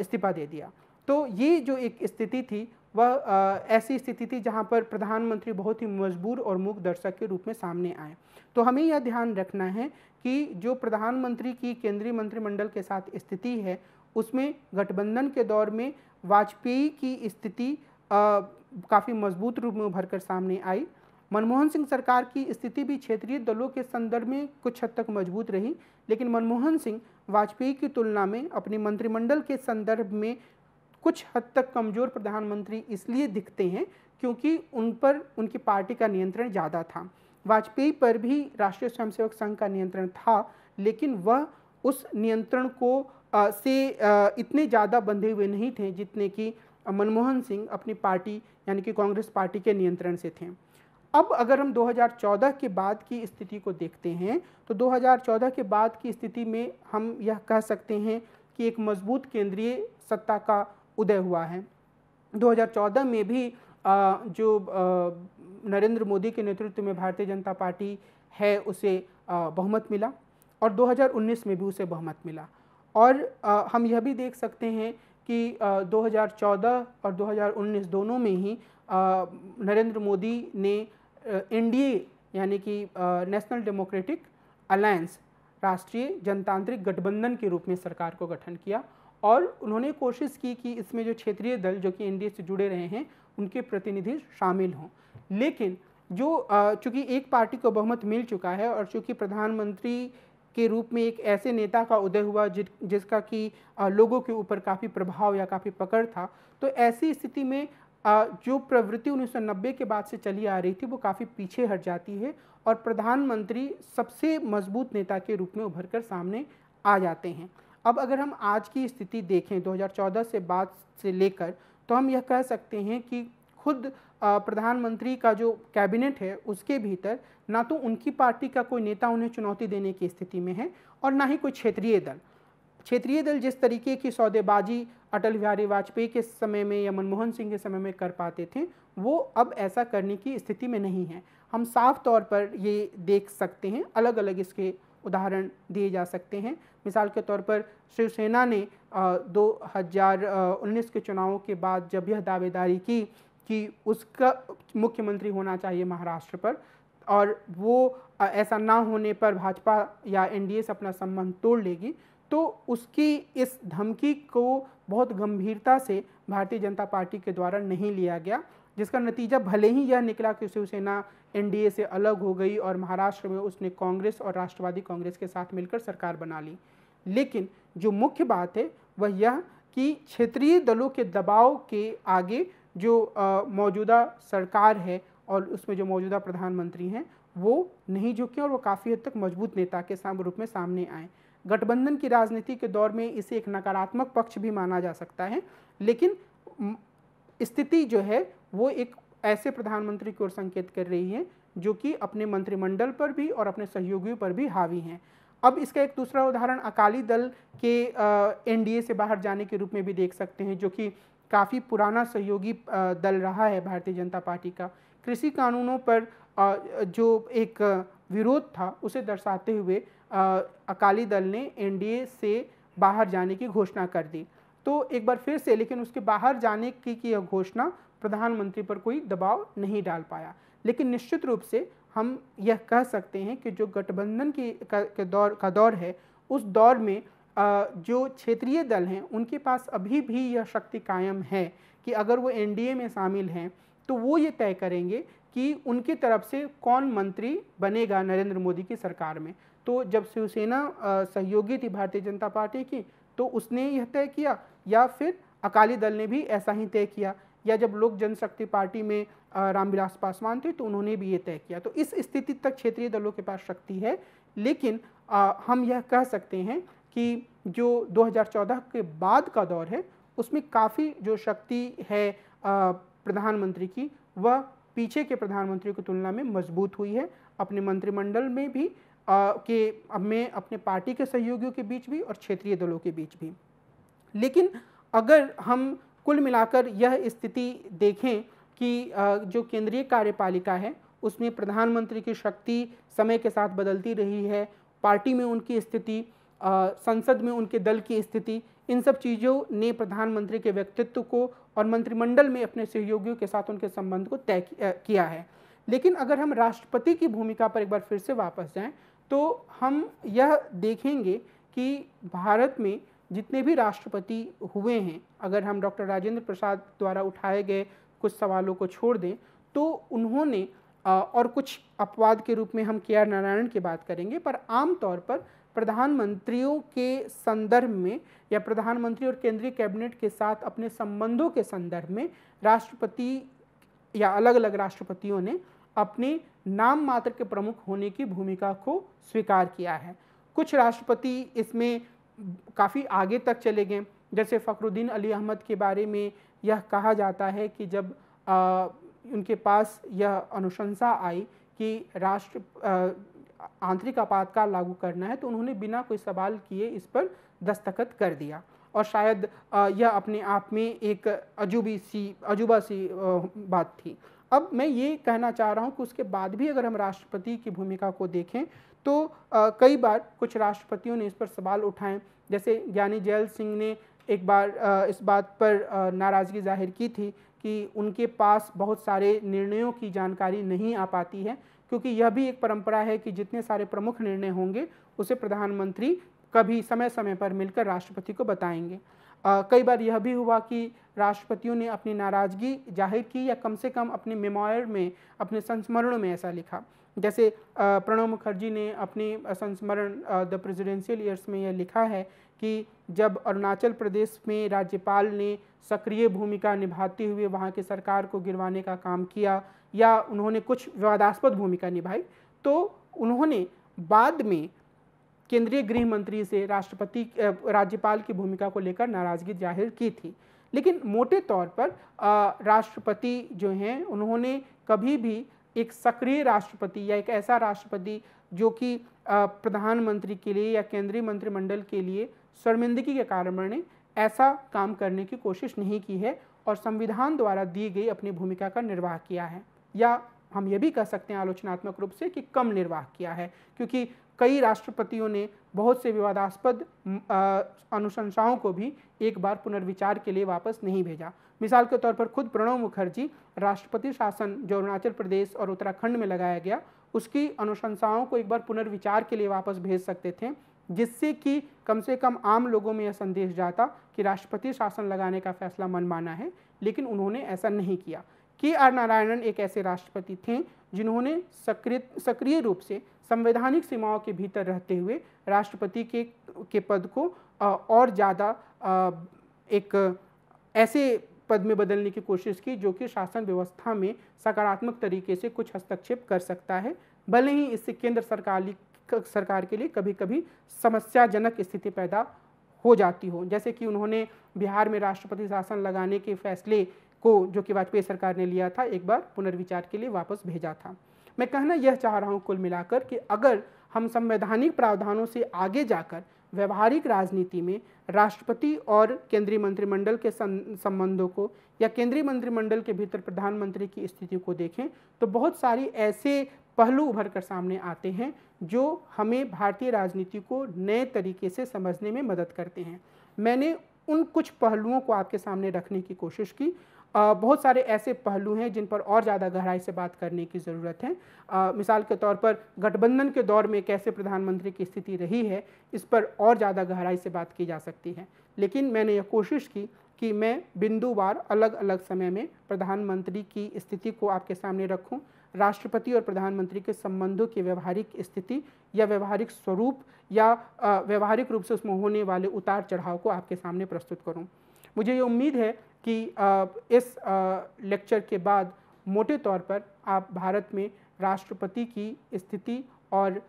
इस्तीफा दे दिया तो ये जो एक स्थिति थी वह ऐसी स्थिति थी जहाँ पर प्रधानमंत्री बहुत ही मजबूर और मूक दर्शक के रूप में सामने आए तो हमें यह ध्यान रखना है कि जो प्रधानमंत्री की केंद्रीय मंत्रिमंडल के साथ स्थिति है उसमें गठबंधन के दौर में वाजपेयी की स्थिति काफ़ी मजबूत रूप में उभर कर सामने आई मनमोहन सिंह सरकार की स्थिति भी क्षेत्रीय दलों के संदर्भ में कुछ हद तक मजबूत रही लेकिन मनमोहन सिंह वाजपेयी की तुलना में अपने मंत्रिमंडल के संदर्भ में कुछ हद तक कमज़ोर प्रधानमंत्री इसलिए दिखते हैं क्योंकि उन पर उनकी पार्टी का नियंत्रण ज़्यादा था वाजपेयी पर भी राष्ट्रीय स्वयंसेवक संघ का नियंत्रण था लेकिन वह उस नियंत्रण को आ, से आ, इतने ज़्यादा बंधे हुए नहीं थे जितने कि मनमोहन सिंह अपनी पार्टी यानी कि कांग्रेस पार्टी के नियंत्रण से थे अब अगर हम 2014 के बाद की स्थिति को देखते हैं तो 2014 के बाद की स्थिति में हम यह कह सकते हैं कि एक मजबूत केंद्रीय सत्ता का उदय हुआ है 2014 में भी जो नरेंद्र मोदी के नेतृत्व में भारतीय जनता पार्टी है उसे बहुमत मिला और 2019 में भी उसे बहुमत मिला और हम यह भी देख सकते हैं कि 2014 और 2019 दोनों में ही नरेंद्र मोदी ने एनडीए यानी कि नेशनल डेमोक्रेटिक अलायंस राष्ट्रीय जनतांत्रिक गठबंधन के रूप में सरकार को गठन किया और उन्होंने कोशिश की कि इसमें जो क्षेत्रीय दल जो कि एनडीए से जुड़े रहे हैं उनके प्रतिनिधि शामिल हों लेकिन जो चूँकि एक पार्टी को बहुमत मिल चुका है और चूँकि प्रधानमंत्री के रूप में एक ऐसे नेता का उदय हुआ जि, जिसका कि लोगों के ऊपर काफ़ी प्रभाव या काफ़ी पकड़ था तो ऐसी स्थिति में जो प्रवृत्ति 1990 के बाद से चली आ रही थी वो काफ़ी पीछे हट जाती है और प्रधानमंत्री सबसे मजबूत नेता के रूप में उभर कर सामने आ जाते हैं अब अगर हम आज की स्थिति देखें 2014 से बाद से लेकर तो हम यह कह सकते हैं कि खुद प्रधानमंत्री का जो कैबिनेट है उसके भीतर ना तो उनकी पार्टी का कोई नेता उन्हें चुनौती देने की स्थिति में है और ना ही कोई क्षेत्रीय दल क्षेत्रीय दल जिस तरीके की सौदेबाजी अटल बिहारी वाजपेयी के समय में या मनमोहन सिंह के समय में कर पाते थे वो अब ऐसा करने की स्थिति में नहीं है हम साफ तौर पर ये देख सकते हैं अलग अलग इसके उदाहरण दिए जा सकते हैं मिसाल के तौर पर शिवसेना ने दो हज़ार उन्नीस के चुनावों के बाद जब यह दावेदारी की कि उसका मुख्यमंत्री होना चाहिए महाराष्ट्र पर और वो ऐसा ना होने पर भाजपा या एनडीए से अपना संबंध तोड़ लेगी तो उसकी इस धमकी को बहुत गंभीरता से भारतीय जनता पार्टी के द्वारा नहीं लिया गया जिसका नतीजा भले ही यह निकला कि शिवसेना एनडीए से अलग हो गई और महाराष्ट्र में उसने कांग्रेस और राष्ट्रवादी कांग्रेस के साथ मिलकर सरकार बना ली लेकिन जो मुख्य बात है वह यह कि क्षेत्रीय दलों के दबाव के आगे जो मौजूदा सरकार है और उसमें जो मौजूदा प्रधानमंत्री हैं वो नहीं झुके और वो काफ़ी हद तक मजबूत नेता के साम रूप में सामने आए गठबंधन की राजनीति के दौर में इसे एक नकारात्मक पक्ष भी माना जा सकता है लेकिन स्थिति जो है वो एक ऐसे प्रधानमंत्री की ओर संकेत कर रही है जो कि अपने मंत्रिमंडल पर भी और अपने सहयोगियों पर भी हावी हैं अब इसका एक दूसरा उदाहरण अकाली दल के एनडीए से बाहर जाने के रूप में भी देख सकते हैं जो कि काफ़ी पुराना सहयोगी दल रहा है भारतीय जनता पार्टी का कृषि कानूनों पर जो एक विरोध था उसे दर्शाते हुए अकाली दल ने एनडीए से बाहर जाने की घोषणा कर दी तो एक बार फिर से लेकिन उसके बाहर जाने की, की यह घोषणा प्रधानमंत्री पर कोई दबाव नहीं डाल पाया लेकिन निश्चित रूप से हम यह कह सकते हैं कि जो गठबंधन की का, का दौर का दौर है उस दौर में जो क्षेत्रीय दल हैं उनके पास अभी भी यह शक्ति कायम है कि अगर वो एन में शामिल हैं तो वो ये तय करेंगे कि उनकी तरफ से कौन मंत्री बनेगा नरेंद्र मोदी की सरकार में तो जब शिवसेना सहयोगी थी भारतीय जनता पार्टी की तो उसने यह तय किया या फिर अकाली दल ने भी ऐसा ही तय किया या जब लोक जनशक्ति पार्टी में रामविलास पासवान थे तो उन्होंने भी ये तय किया तो इस स्थिति तक क्षेत्रीय दलों के पास शक्ति है लेकिन आ, हम यह कह सकते हैं कि जो 2014 के बाद का दौर है उसमें काफ़ी जो शक्ति है प्रधानमंत्री की वह पीछे के प्रधानमंत्री की तुलना में मजबूत हुई है अपने मंत्रिमंडल में भी आ, के में अपने पार्टी के सहयोगियों के बीच भी और क्षेत्रीय दलों के बीच भी लेकिन अगर हम कुल मिलाकर यह स्थिति देखें कि जो केंद्रीय कार्यपालिका है उसमें प्रधानमंत्री की शक्ति समय के साथ बदलती रही है पार्टी में उनकी स्थिति संसद में उनके दल की स्थिति इन सब चीज़ों ने प्रधानमंत्री के व्यक्तित्व को और मंत्रिमंडल में अपने सहयोगियों के साथ उनके संबंध को तय किया है लेकिन अगर हम राष्ट्रपति की भूमिका पर एक बार फिर से वापस जाएं तो हम यह देखेंगे कि भारत में जितने भी राष्ट्रपति हुए हैं अगर हम डॉक्टर राजेंद्र प्रसाद द्वारा उठाए गए कुछ सवालों को छोड़ दें तो उन्होंने और कुछ अपवाद के रूप में हम के आर नारायण की बात करेंगे पर आमतौर पर प्रधानमंत्रियों के संदर्भ में या प्रधानमंत्री और केंद्रीय कैबिनेट के साथ अपने संबंधों के संदर्भ में राष्ट्रपति या अलग अलग राष्ट्रपतियों ने अपने नाम मात्र के प्रमुख होने की भूमिका को स्वीकार किया है कुछ राष्ट्रपति इसमें काफ़ी आगे तक चले गए जैसे फ़खरुद्दीन अली अहमद के बारे में यह कहा जाता है कि जब आ, उनके पास यह अनुशंसा आई कि राष्ट्र आंतरिक आपातकाल लागू करना है तो उन्होंने बिना कोई सवाल किए इस पर दस्तखत कर दिया और शायद यह अपने आप में एक अजूबी सी अजूबा सी बात थी अब मैं ये कहना चाह रहा हूँ कि उसके बाद भी अगर हम राष्ट्रपति की भूमिका को देखें तो आ, कई बार कुछ राष्ट्रपतियों ने इस पर सवाल उठाए जैसे ज्ञानी जयल सिंह ने एक बार आ, इस बात पर नाराज़गी जाहिर की थी कि उनके पास बहुत सारे निर्णयों की जानकारी नहीं आ पाती है क्योंकि यह भी एक परंपरा है कि जितने सारे प्रमुख निर्णय होंगे उसे प्रधानमंत्री कभी समय समय पर मिलकर राष्ट्रपति को बताएंगे आ, कई बार यह भी हुआ कि राष्ट्रपतियों ने अपनी नाराज़गी जाहिर की या कम से कम अपने मेमोयर में अपने संस्मरणों में ऐसा लिखा जैसे प्रणब मुखर्जी ने अपने संस्मरण द प्रेसिडेंशियल ईयर्स में यह लिखा है कि जब अरुणाचल प्रदेश में राज्यपाल ने सक्रिय भूमिका निभाते हुए वहाँ की सरकार को गिरवाने का काम किया या उन्होंने कुछ विवादास्पद भूमिका निभाई तो उन्होंने बाद में केंद्रीय गृह मंत्री से राष्ट्रपति राज्यपाल की भूमिका को लेकर नाराज़गी जाहिर की थी लेकिन मोटे तौर पर राष्ट्रपति जो हैं उन्होंने कभी भी एक सक्रिय राष्ट्रपति या एक ऐसा राष्ट्रपति जो कि प्रधानमंत्री के लिए या केंद्रीय मंत्रिमंडल के लिए शर्मिंदगी के कारण बने ऐसा काम करने की कोशिश नहीं की है और संविधान द्वारा दी गई अपनी भूमिका का निर्वाह किया है या हम ये भी कह सकते हैं आलोचनात्मक रूप से कि कम निर्वाह किया है क्योंकि कई राष्ट्रपतियों ने बहुत से विवादास्पद अनुशंसाओं को भी एक बार पुनर्विचार के लिए वापस नहीं भेजा मिसाल के तौर पर खुद प्रणब मुखर्जी राष्ट्रपति शासन जो अरुणाचल प्रदेश और उत्तराखंड में लगाया गया उसकी अनुशंसाओं को एक बार पुनर्विचार के लिए वापस भेज सकते थे जिससे कि कम से कम आम लोगों में यह संदेश जाता कि राष्ट्रपति शासन लगाने का फैसला मनमाना है लेकिन उन्होंने ऐसा नहीं किया के आर नारायणन एक ऐसे राष्ट्रपति थे जिन्होंने सक्रिय सक्रिय रूप से संवैधानिक सीमाओं के भीतर रहते हुए राष्ट्रपति के के पद को और ज़्यादा एक ऐसे पद में बदलने की कोशिश की जो कि शासन व्यवस्था में सकारात्मक तरीके से कुछ हस्तक्षेप कर सकता है भले ही इससे केंद्र सरकार सरकार के लिए कभी कभी समस्याजनक स्थिति पैदा हो जाती हो जैसे कि उन्होंने बिहार में राष्ट्रपति शासन लगाने के फैसले को जो कि वाजपेयी सरकार ने लिया था एक बार पुनर्विचार के लिए वापस भेजा था मैं कहना यह चाह रहा हूँ कुल मिलाकर कि अगर हम संवैधानिक प्रावधानों से आगे जाकर व्यवहारिक राजनीति में राष्ट्रपति और केंद्रीय मंत्रिमंडल के संबंधों को या केंद्रीय मंत्रिमंडल के भीतर प्रधानमंत्री की स्थिति को देखें तो बहुत सारी ऐसे पहलू उभर कर सामने आते हैं जो हमें भारतीय राजनीति को नए तरीके से समझने में मदद करते हैं मैंने उन कुछ पहलुओं को आपके सामने रखने की कोशिश की बहुत सारे ऐसे पहलू हैं जिन पर और ज़्यादा गहराई से बात करने की ज़रूरत है मिसाल के तौर पर गठबंधन के दौर में कैसे प्रधानमंत्री की स्थिति रही है इस पर और ज़्यादा गहराई से बात की जा सकती है लेकिन मैंने यह कोशिश की कि मैं बिंदुवार अलग अलग समय में प्रधानमंत्री की स्थिति को आपके सामने रखूं राष्ट्रपति और प्रधानमंत्री के संबंधों की व्यवहारिक स्थिति या व्यवहारिक स्वरूप या व्यवहारिक रूप से उसमें होने वाले उतार चढ़ाव को आपके सामने प्रस्तुत करूं मुझे ये उम्मीद है कि इस लेक्चर के बाद मोटे तौर पर आप भारत में राष्ट्रपति की स्थिति और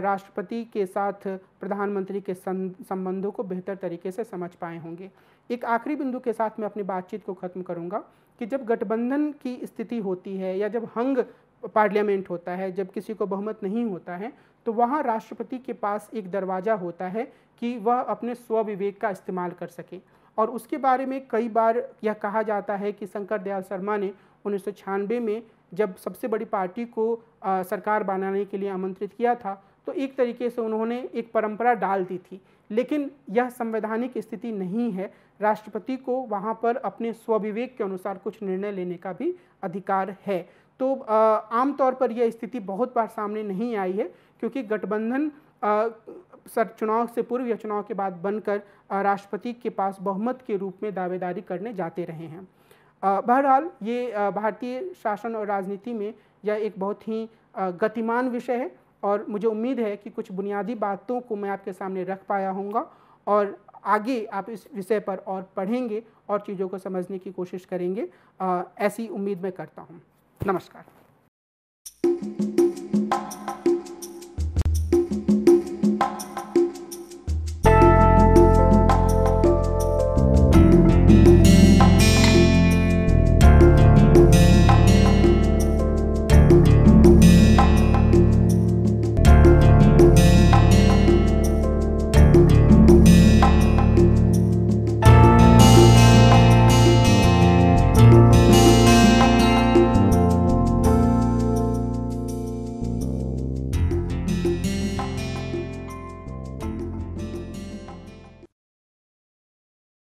राष्ट्रपति के साथ प्रधानमंत्री के संबंधों को बेहतर तरीके से समझ पाए होंगे एक आखिरी बिंदु के साथ मैं अपनी बातचीत को ख़त्म करूंगा कि जब गठबंधन की स्थिति होती है या जब हंग पार्लियामेंट होता है जब किसी को बहुमत नहीं होता है तो वहाँ राष्ट्रपति के पास एक दरवाज़ा होता है कि वह अपने स्वविवेक का इस्तेमाल कर सके और उसके बारे में कई बार यह कहा जाता है कि शंकर दयाल शर्मा ने उन्नीस में जब सबसे बड़ी पार्टी को आ, सरकार बनाने के लिए आमंत्रित किया था तो एक तरीके से उन्होंने एक परंपरा डाल दी थी लेकिन यह संवैधानिक स्थिति नहीं है राष्ट्रपति को वहाँ पर अपने स्वविवेक के अनुसार कुछ निर्णय लेने का भी अधिकार है तो आमतौर पर यह स्थिति बहुत बार सामने नहीं आई है क्योंकि गठबंधन सर चुनाव से पूर्व या चुनाव के बाद बनकर राष्ट्रपति के पास बहुमत के रूप में दावेदारी करने जाते रहे हैं बहरहाल ये भारतीय शासन और राजनीति में यह एक बहुत ही गतिमान विषय है और मुझे उम्मीद है कि कुछ बुनियादी बातों को मैं आपके सामने रख पाया हूँ और आगे आप इस विषय पर और पढ़ेंगे और चीज़ों को समझने की कोशिश करेंगे ऐसी उम्मीद मैं करता हूँ नमस्कार